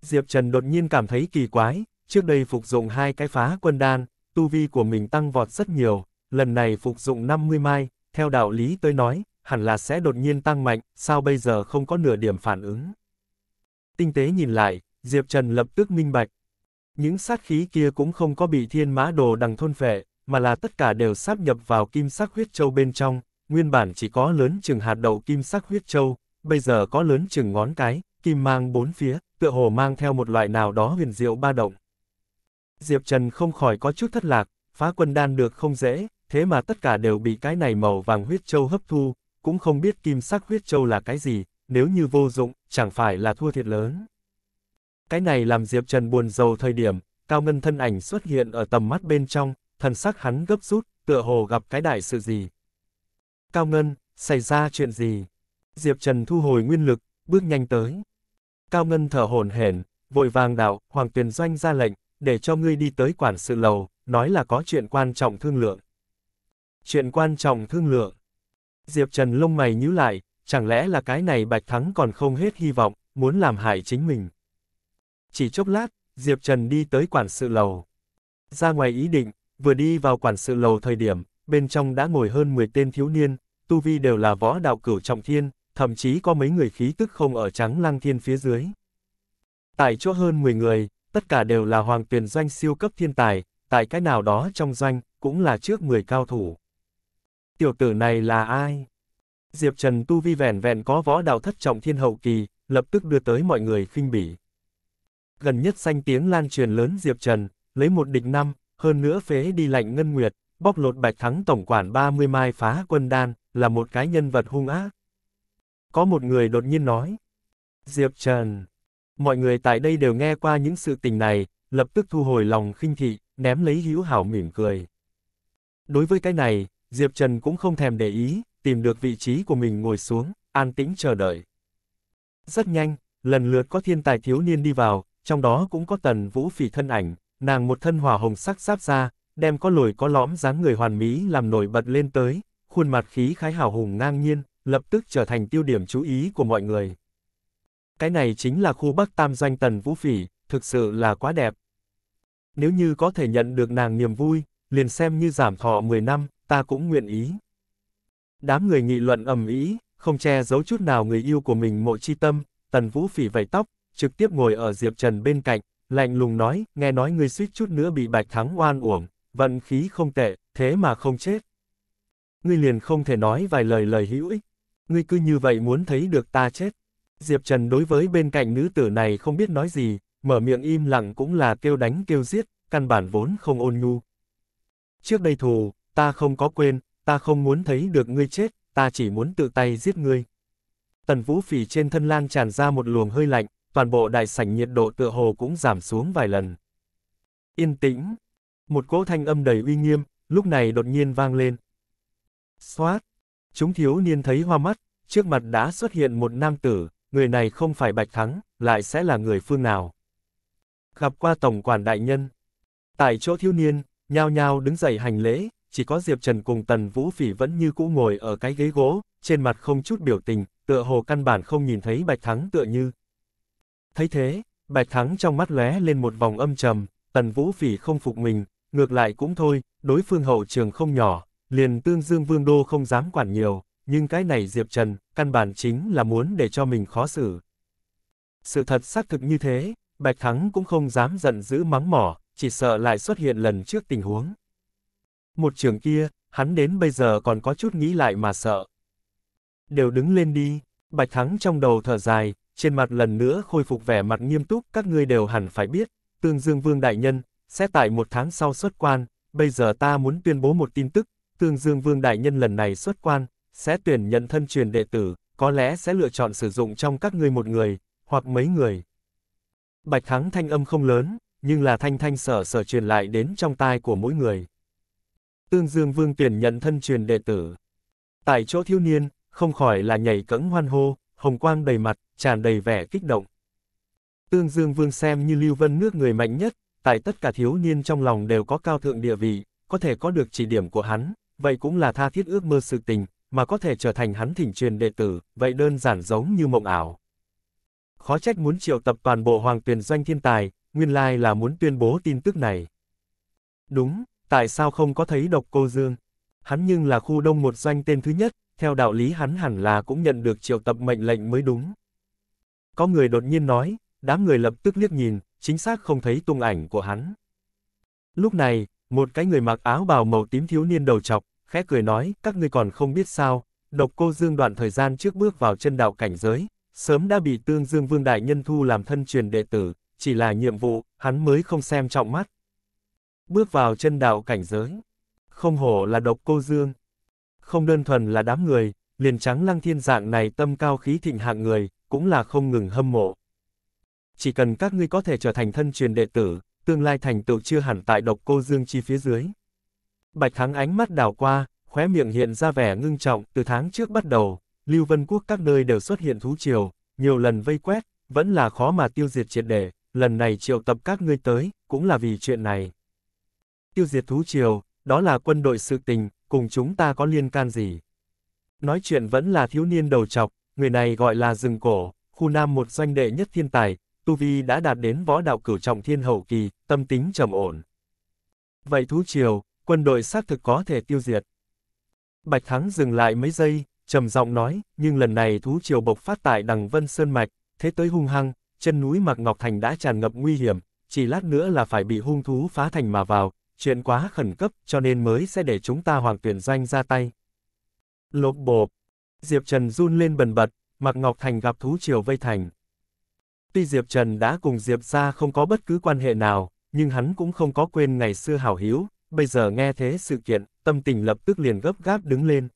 Diệp Trần đột nhiên cảm thấy kỳ quái, trước đây phục dụng hai cái phá quân đan, tu vi của mình tăng vọt rất nhiều, lần này phục dụng 50 mai, theo đạo lý tôi nói, hẳn là sẽ đột nhiên tăng mạnh, sao bây giờ không có nửa điểm phản ứng. Tinh tế nhìn lại, Diệp Trần lập tức minh bạch. Những sát khí kia cũng không có bị thiên mã đồ đằng thôn phệ, mà là tất cả đều sáp nhập vào kim sắc huyết châu bên trong, nguyên bản chỉ có lớn chừng hạt đậu kim sắc huyết châu, bây giờ có lớn chừng ngón cái, kim mang bốn phía, tựa hồ mang theo một loại nào đó huyền diệu ba động. Diệp Trần không khỏi có chút thất lạc, phá quân đan được không dễ, thế mà tất cả đều bị cái này màu vàng huyết châu hấp thu, cũng không biết kim sắc huyết châu là cái gì, nếu như vô dụng, chẳng phải là thua thiệt lớn. Cái này làm Diệp Trần buồn rầu thời điểm, Cao Ngân thân ảnh xuất hiện ở tầm mắt bên trong, thần sắc hắn gấp rút, tựa hồ gặp cái đại sự gì. Cao Ngân, xảy ra chuyện gì? Diệp Trần thu hồi nguyên lực, bước nhanh tới. Cao Ngân thở hổn hển, vội vàng đạo, Hoàng Tuyền Doanh ra lệnh, để cho ngươi đi tới quản sự lầu, nói là có chuyện quan trọng thương lượng. Chuyện quan trọng thương lượng. Diệp Trần lông mày nhíu lại, chẳng lẽ là cái này Bạch Thắng còn không hết hy vọng, muốn làm hại chính mình. Chỉ chốc lát, Diệp Trần đi tới quản sự lầu. Ra ngoài ý định, vừa đi vào quản sự lầu thời điểm, bên trong đã ngồi hơn 10 tên thiếu niên, tu vi đều là võ đạo cửu trọng thiên, thậm chí có mấy người khí tức không ở trắng lăng thiên phía dưới. Tại chỗ hơn 10 người, tất cả đều là hoàng tuyển doanh siêu cấp thiên tài, tại cái nào đó trong doanh, cũng là trước 10 cao thủ. Tiểu tử này là ai? Diệp Trần tu vi vẻn vẹn có võ đạo thất trọng thiên hậu kỳ, lập tức đưa tới mọi người khinh bỉ. Gần nhất xanh tiếng lan truyền lớn Diệp Trần, lấy một địch năm, hơn nữa phế đi lạnh ngân nguyệt, bóc lột bạch thắng tổng quản 30 mai phá quân đan, là một cái nhân vật hung ác. Có một người đột nhiên nói, Diệp Trần, Mọi người tại đây đều nghe qua những sự tình này, lập tức thu hồi lòng khinh thị, ném lấy hữu hảo mỉm cười. Đối với cái này, Diệp Trần cũng không thèm để ý, tìm được vị trí của mình ngồi xuống, an tĩnh chờ đợi. Rất nhanh, lần lượt có thiên tài thiếu niên đi vào, trong đó cũng có tần vũ phỉ thân ảnh, nàng một thân hỏa hồng sắc giáp ra, đem có lồi có lõm dáng người hoàn mỹ làm nổi bật lên tới, khuôn mặt khí khái hào hùng ngang nhiên, lập tức trở thành tiêu điểm chú ý của mọi người. Cái này chính là khu Bắc Tam Doanh Tần Vũ Phỉ, thực sự là quá đẹp. Nếu như có thể nhận được nàng niềm vui, liền xem như giảm thọ 10 năm, ta cũng nguyện ý. Đám người nghị luận ầm ĩ, không che giấu chút nào người yêu của mình mộ chi tâm, Tần Vũ Phỉ vẩy tóc, trực tiếp ngồi ở Diệp Trần bên cạnh, lạnh lùng nói, nghe nói ngươi suýt chút nữa bị Bạch Thắng oan uổng, vận khí không tệ, thế mà không chết. Ngươi liền không thể nói vài lời lời hữu ích, ngươi cứ như vậy muốn thấy được ta chết. Diệp Trần đối với bên cạnh nữ tử này không biết nói gì, mở miệng im lặng cũng là kêu đánh kêu giết, căn bản vốn không ôn nhu. Trước đây thù, ta không có quên, ta không muốn thấy được ngươi chết, ta chỉ muốn tự tay giết ngươi. Tần Vũ Phỉ trên thân lan tràn ra một luồng hơi lạnh, toàn bộ đại sảnh nhiệt độ tựa hồ cũng giảm xuống vài lần. Yên tĩnh, một cỗ thanh âm đầy uy nghiêm, lúc này đột nhiên vang lên. Xoát, chúng thiếu niên thấy hoa mắt, trước mặt đã xuất hiện một nam tử, người này không phải Bạch Thắng, lại sẽ là người phương nào. Gặp qua Tổng quản Đại Nhân. Tại chỗ thiếu niên, nhao nhao đứng dậy hành lễ, chỉ có Diệp Trần cùng Tần Vũ Phỉ vẫn như cũ ngồi ở cái ghế gỗ, trên mặt không chút biểu tình, tựa hồ căn bản không nhìn thấy Bạch Thắng tựa như. Thấy thế, Bạch Thắng trong mắt lóe lên một vòng âm trầm, Tần Vũ Phỉ không phục mình, ngược lại cũng thôi, đối phương hậu trường không nhỏ, liền tương dương vương đô không dám quản nhiều, nhưng cái này Diệp Trần, căn bản chính là muốn để cho mình khó xử. Sự thật xác thực như thế, Bạch Thắng cũng không dám giận dữ mắng mỏ, chỉ sợ lại xuất hiện lần trước tình huống. Một trường kia, hắn đến bây giờ còn có chút nghĩ lại mà sợ. Đều đứng lên đi, Bạch Thắng trong đầu thở dài, trên mặt lần nữa khôi phục vẻ mặt nghiêm túc các ngươi đều hẳn phải biết, Tương Dương Vương Đại Nhân, sẽ tại một tháng sau xuất quan, bây giờ ta muốn tuyên bố một tin tức, Tương Dương Vương Đại Nhân lần này xuất quan, sẽ tuyển nhận thân truyền đệ tử, có lẽ sẽ lựa chọn sử dụng trong các ngươi một người, hoặc mấy người. Bạch Thắng thanh âm không lớn, nhưng là thanh thanh sở sở truyền lại đến trong tai của mỗi người. Tương Dương Vương tuyển nhận thân truyền đệ tử. Tại chỗ thiếu niên, không khỏi là nhảy cẫng hoan hô, hồng quang đầy mặt, tràn đầy vẻ kích động. Tương Dương Vương xem như Lưu Vân nước người mạnh nhất, tại tất cả thiếu niên trong lòng đều có cao thượng địa vị, có thể có được chỉ điểm của hắn, vậy cũng là tha thiết ước mơ sự tình, mà có thể trở thành hắn thỉnh truyền đệ tử, vậy đơn giản giống như mộng ảo. Khó trách muốn triệu tập toàn bộ hoàng tuyển doanh thiên tài, nguyên lai là muốn tuyên bố tin tức này. Đúng, tại sao không có thấy độc cô Dương? Hắn nhưng là khu đông một doanh tên thứ nhất, theo đạo lý hắn hẳn là cũng nhận được triệu tập mệnh lệnh mới đúng. Có người đột nhiên nói, đám người lập tức liếc nhìn, chính xác không thấy tung ảnh của hắn. Lúc này, một cái người mặc áo bào màu tím thiếu niên đầu chọc, khẽ cười nói, các ngươi còn không biết sao, độc cô dương đoạn thời gian trước bước vào chân đạo cảnh giới, sớm đã bị tương dương vương đại nhân thu làm thân truyền đệ tử, chỉ là nhiệm vụ, hắn mới không xem trọng mắt. Bước vào chân đạo cảnh giới, không hổ là độc cô dương, không đơn thuần là đám người, liền trắng lăng thiên dạng này tâm cao khí thịnh hạng người, cũng là không ngừng hâm mộ. Chỉ cần các ngươi có thể trở thành thân truyền đệ tử, tương lai thành tựu chưa hẳn tại độc cô dương chi phía dưới. Bạch Thắng ánh mắt đảo qua, khóe miệng hiện ra vẻ ngưng trọng, từ tháng trước bắt đầu, Lưu Vân Quốc các nơi đều xuất hiện thú triều, nhiều lần vây quét, vẫn là khó mà tiêu diệt triệt để, lần này triệu tập các ngươi tới, cũng là vì chuyện này. Tiêu diệt thú triều, đó là quân đội sự tình, cùng chúng ta có liên can gì? Nói chuyện vẫn là thiếu niên đầu trọc, người này gọi là rừng cổ, khu nam một doanh đệ nhất thiên tài, Tu Vi đã đạt đến võ đạo cửu trọng thiên hậu kỳ, tâm tính trầm ổn. Vậy thú triều, quân đội xác thực có thể tiêu diệt. Bạch Thắng dừng lại mấy giây, trầm giọng nói, nhưng lần này thú triều bộc phát tại đằng Vân Sơn Mạch, thế tới hung hăng, chân núi Mạc Ngọc Thành đã tràn ngập nguy hiểm, chỉ lát nữa là phải bị hung thú phá thành mà vào, chuyện quá khẩn cấp cho nên mới sẽ để chúng ta hoàng tuyển doanh ra tay. Lộp bộp, Diệp Trần run lên bần bật, Mạc Ngọc Thành gặp thú triều vây thành. Tuy Diệp Trần đã cùng Diệp ra không có bất cứ quan hệ nào, nhưng hắn cũng không có quên ngày xưa hảo hiếu, bây giờ nghe thế sự kiện, tâm tình lập tức liền gấp gáp đứng lên.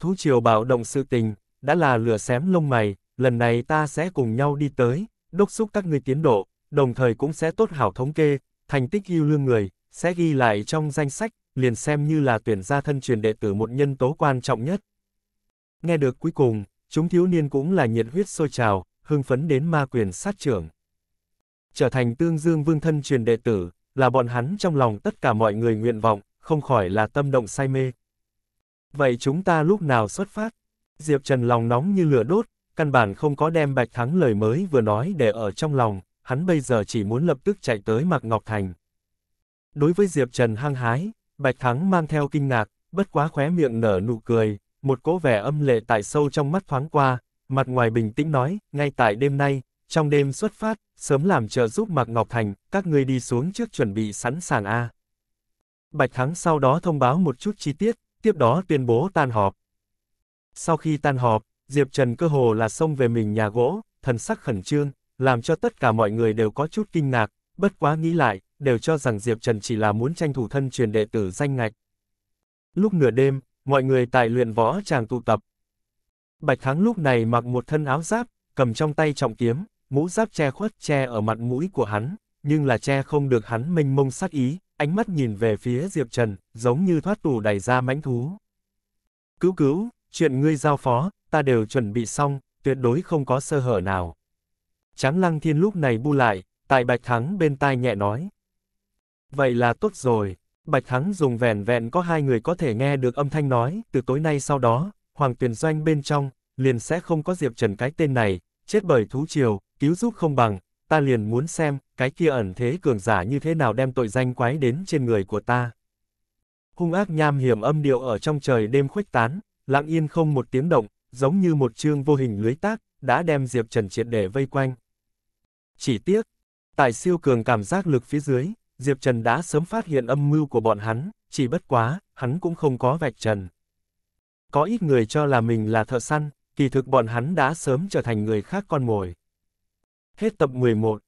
Thú triều bạo động sự tình, đã là lửa xém lông mày, lần này ta sẽ cùng nhau đi tới, đốc xúc các ngươi tiến độ, đồng thời cũng sẽ tốt hảo thống kê, thành tích yêu lương người, sẽ ghi lại trong danh sách, liền xem như là tuyển gia thân truyền đệ tử một nhân tố quan trọng nhất. Nghe được cuối cùng, chúng thiếu niên cũng là nhiệt huyết sôi trào, hưng phấn đến ma quyền sát trưởng. Trở thành tương dương vương thân truyền đệ tử, là bọn hắn trong lòng tất cả mọi người nguyện vọng, không khỏi là tâm động say mê. Vậy chúng ta lúc nào xuất phát? Diệp Trần lòng nóng như lửa đốt, căn bản không có đem Bạch Thắng lời mới vừa nói để ở trong lòng, hắn bây giờ chỉ muốn lập tức chạy tới Mạc Ngọc Thành. Đối với Diệp Trần hăng hái, Bạch Thắng mang theo kinh ngạc, bất quá khóe miệng nở nụ cười, một cỗ vẻ âm lệ tại sâu trong mắt thoáng qua, mặt ngoài bình tĩnh nói, ngay tại đêm nay, trong đêm xuất phát, sớm làm trợ giúp Mạc Ngọc Thành, các ngươi đi xuống trước chuẩn bị sẵn sàng A. Bạch Thắng sau đó thông báo một chút chi tiết, tiếp đó tuyên bố tan họp. Sau khi tan họp, Diệp Trần cơ hồ là xông về mình nhà gỗ, thần sắc khẩn trương, làm cho tất cả mọi người đều có chút kinh ngạc, bất quá nghĩ lại, đều cho rằng Diệp Trần chỉ là muốn tranh thủ thân truyền đệ tử danh ngạch. Lúc nửa đêm, mọi người tại luyện võ chàng tụ tập. Bạch Thắng lúc này mặc một thân áo giáp, cầm trong tay trọng kiếm, mũ giáp che khuất che ở mặt mũi của hắn, nhưng là che không được hắn mênh mông sát ý, ánh mắt nhìn về phía Diệp Trần, giống như thoát tù đẩy ra mãnh thú. Cứu cứu, chuyện ngươi giao phó, ta đều chuẩn bị xong, tuyệt đối không có sơ hở nào. Tráng lăng thiên lúc này bu lại, tại Bạch Thắng bên tai nhẹ nói. Vậy là tốt rồi, Bạch Thắng dùng vẻn vẹn có hai người có thể nghe được âm thanh nói, từ tối nay sau đó, Hoàng Tuyền Doanh bên trong, liền sẽ không có Diệp Trần cái tên này, chết bởi thú triều, cứu giúp không bằng, ta liền muốn xem, cái kia ẩn thế cường giả như thế nào đem tội danh quái đến trên người của ta. Hung ác nham hiểm âm điệu ở trong trời đêm khuếch tán, lặng yên không một tiếng động, giống như một chương vô hình lưới tác, đã đem Diệp Trần triệt để vây quanh. Chỉ tiếc, tại siêu cường cảm giác lực phía dưới, Diệp Trần đã sớm phát hiện âm mưu của bọn hắn, chỉ bất quá, hắn cũng không có vạch trần. Có ít người cho là mình là thợ săn, kỳ thực bọn hắn đã sớm trở thành người khác con mồi. Hết tập 11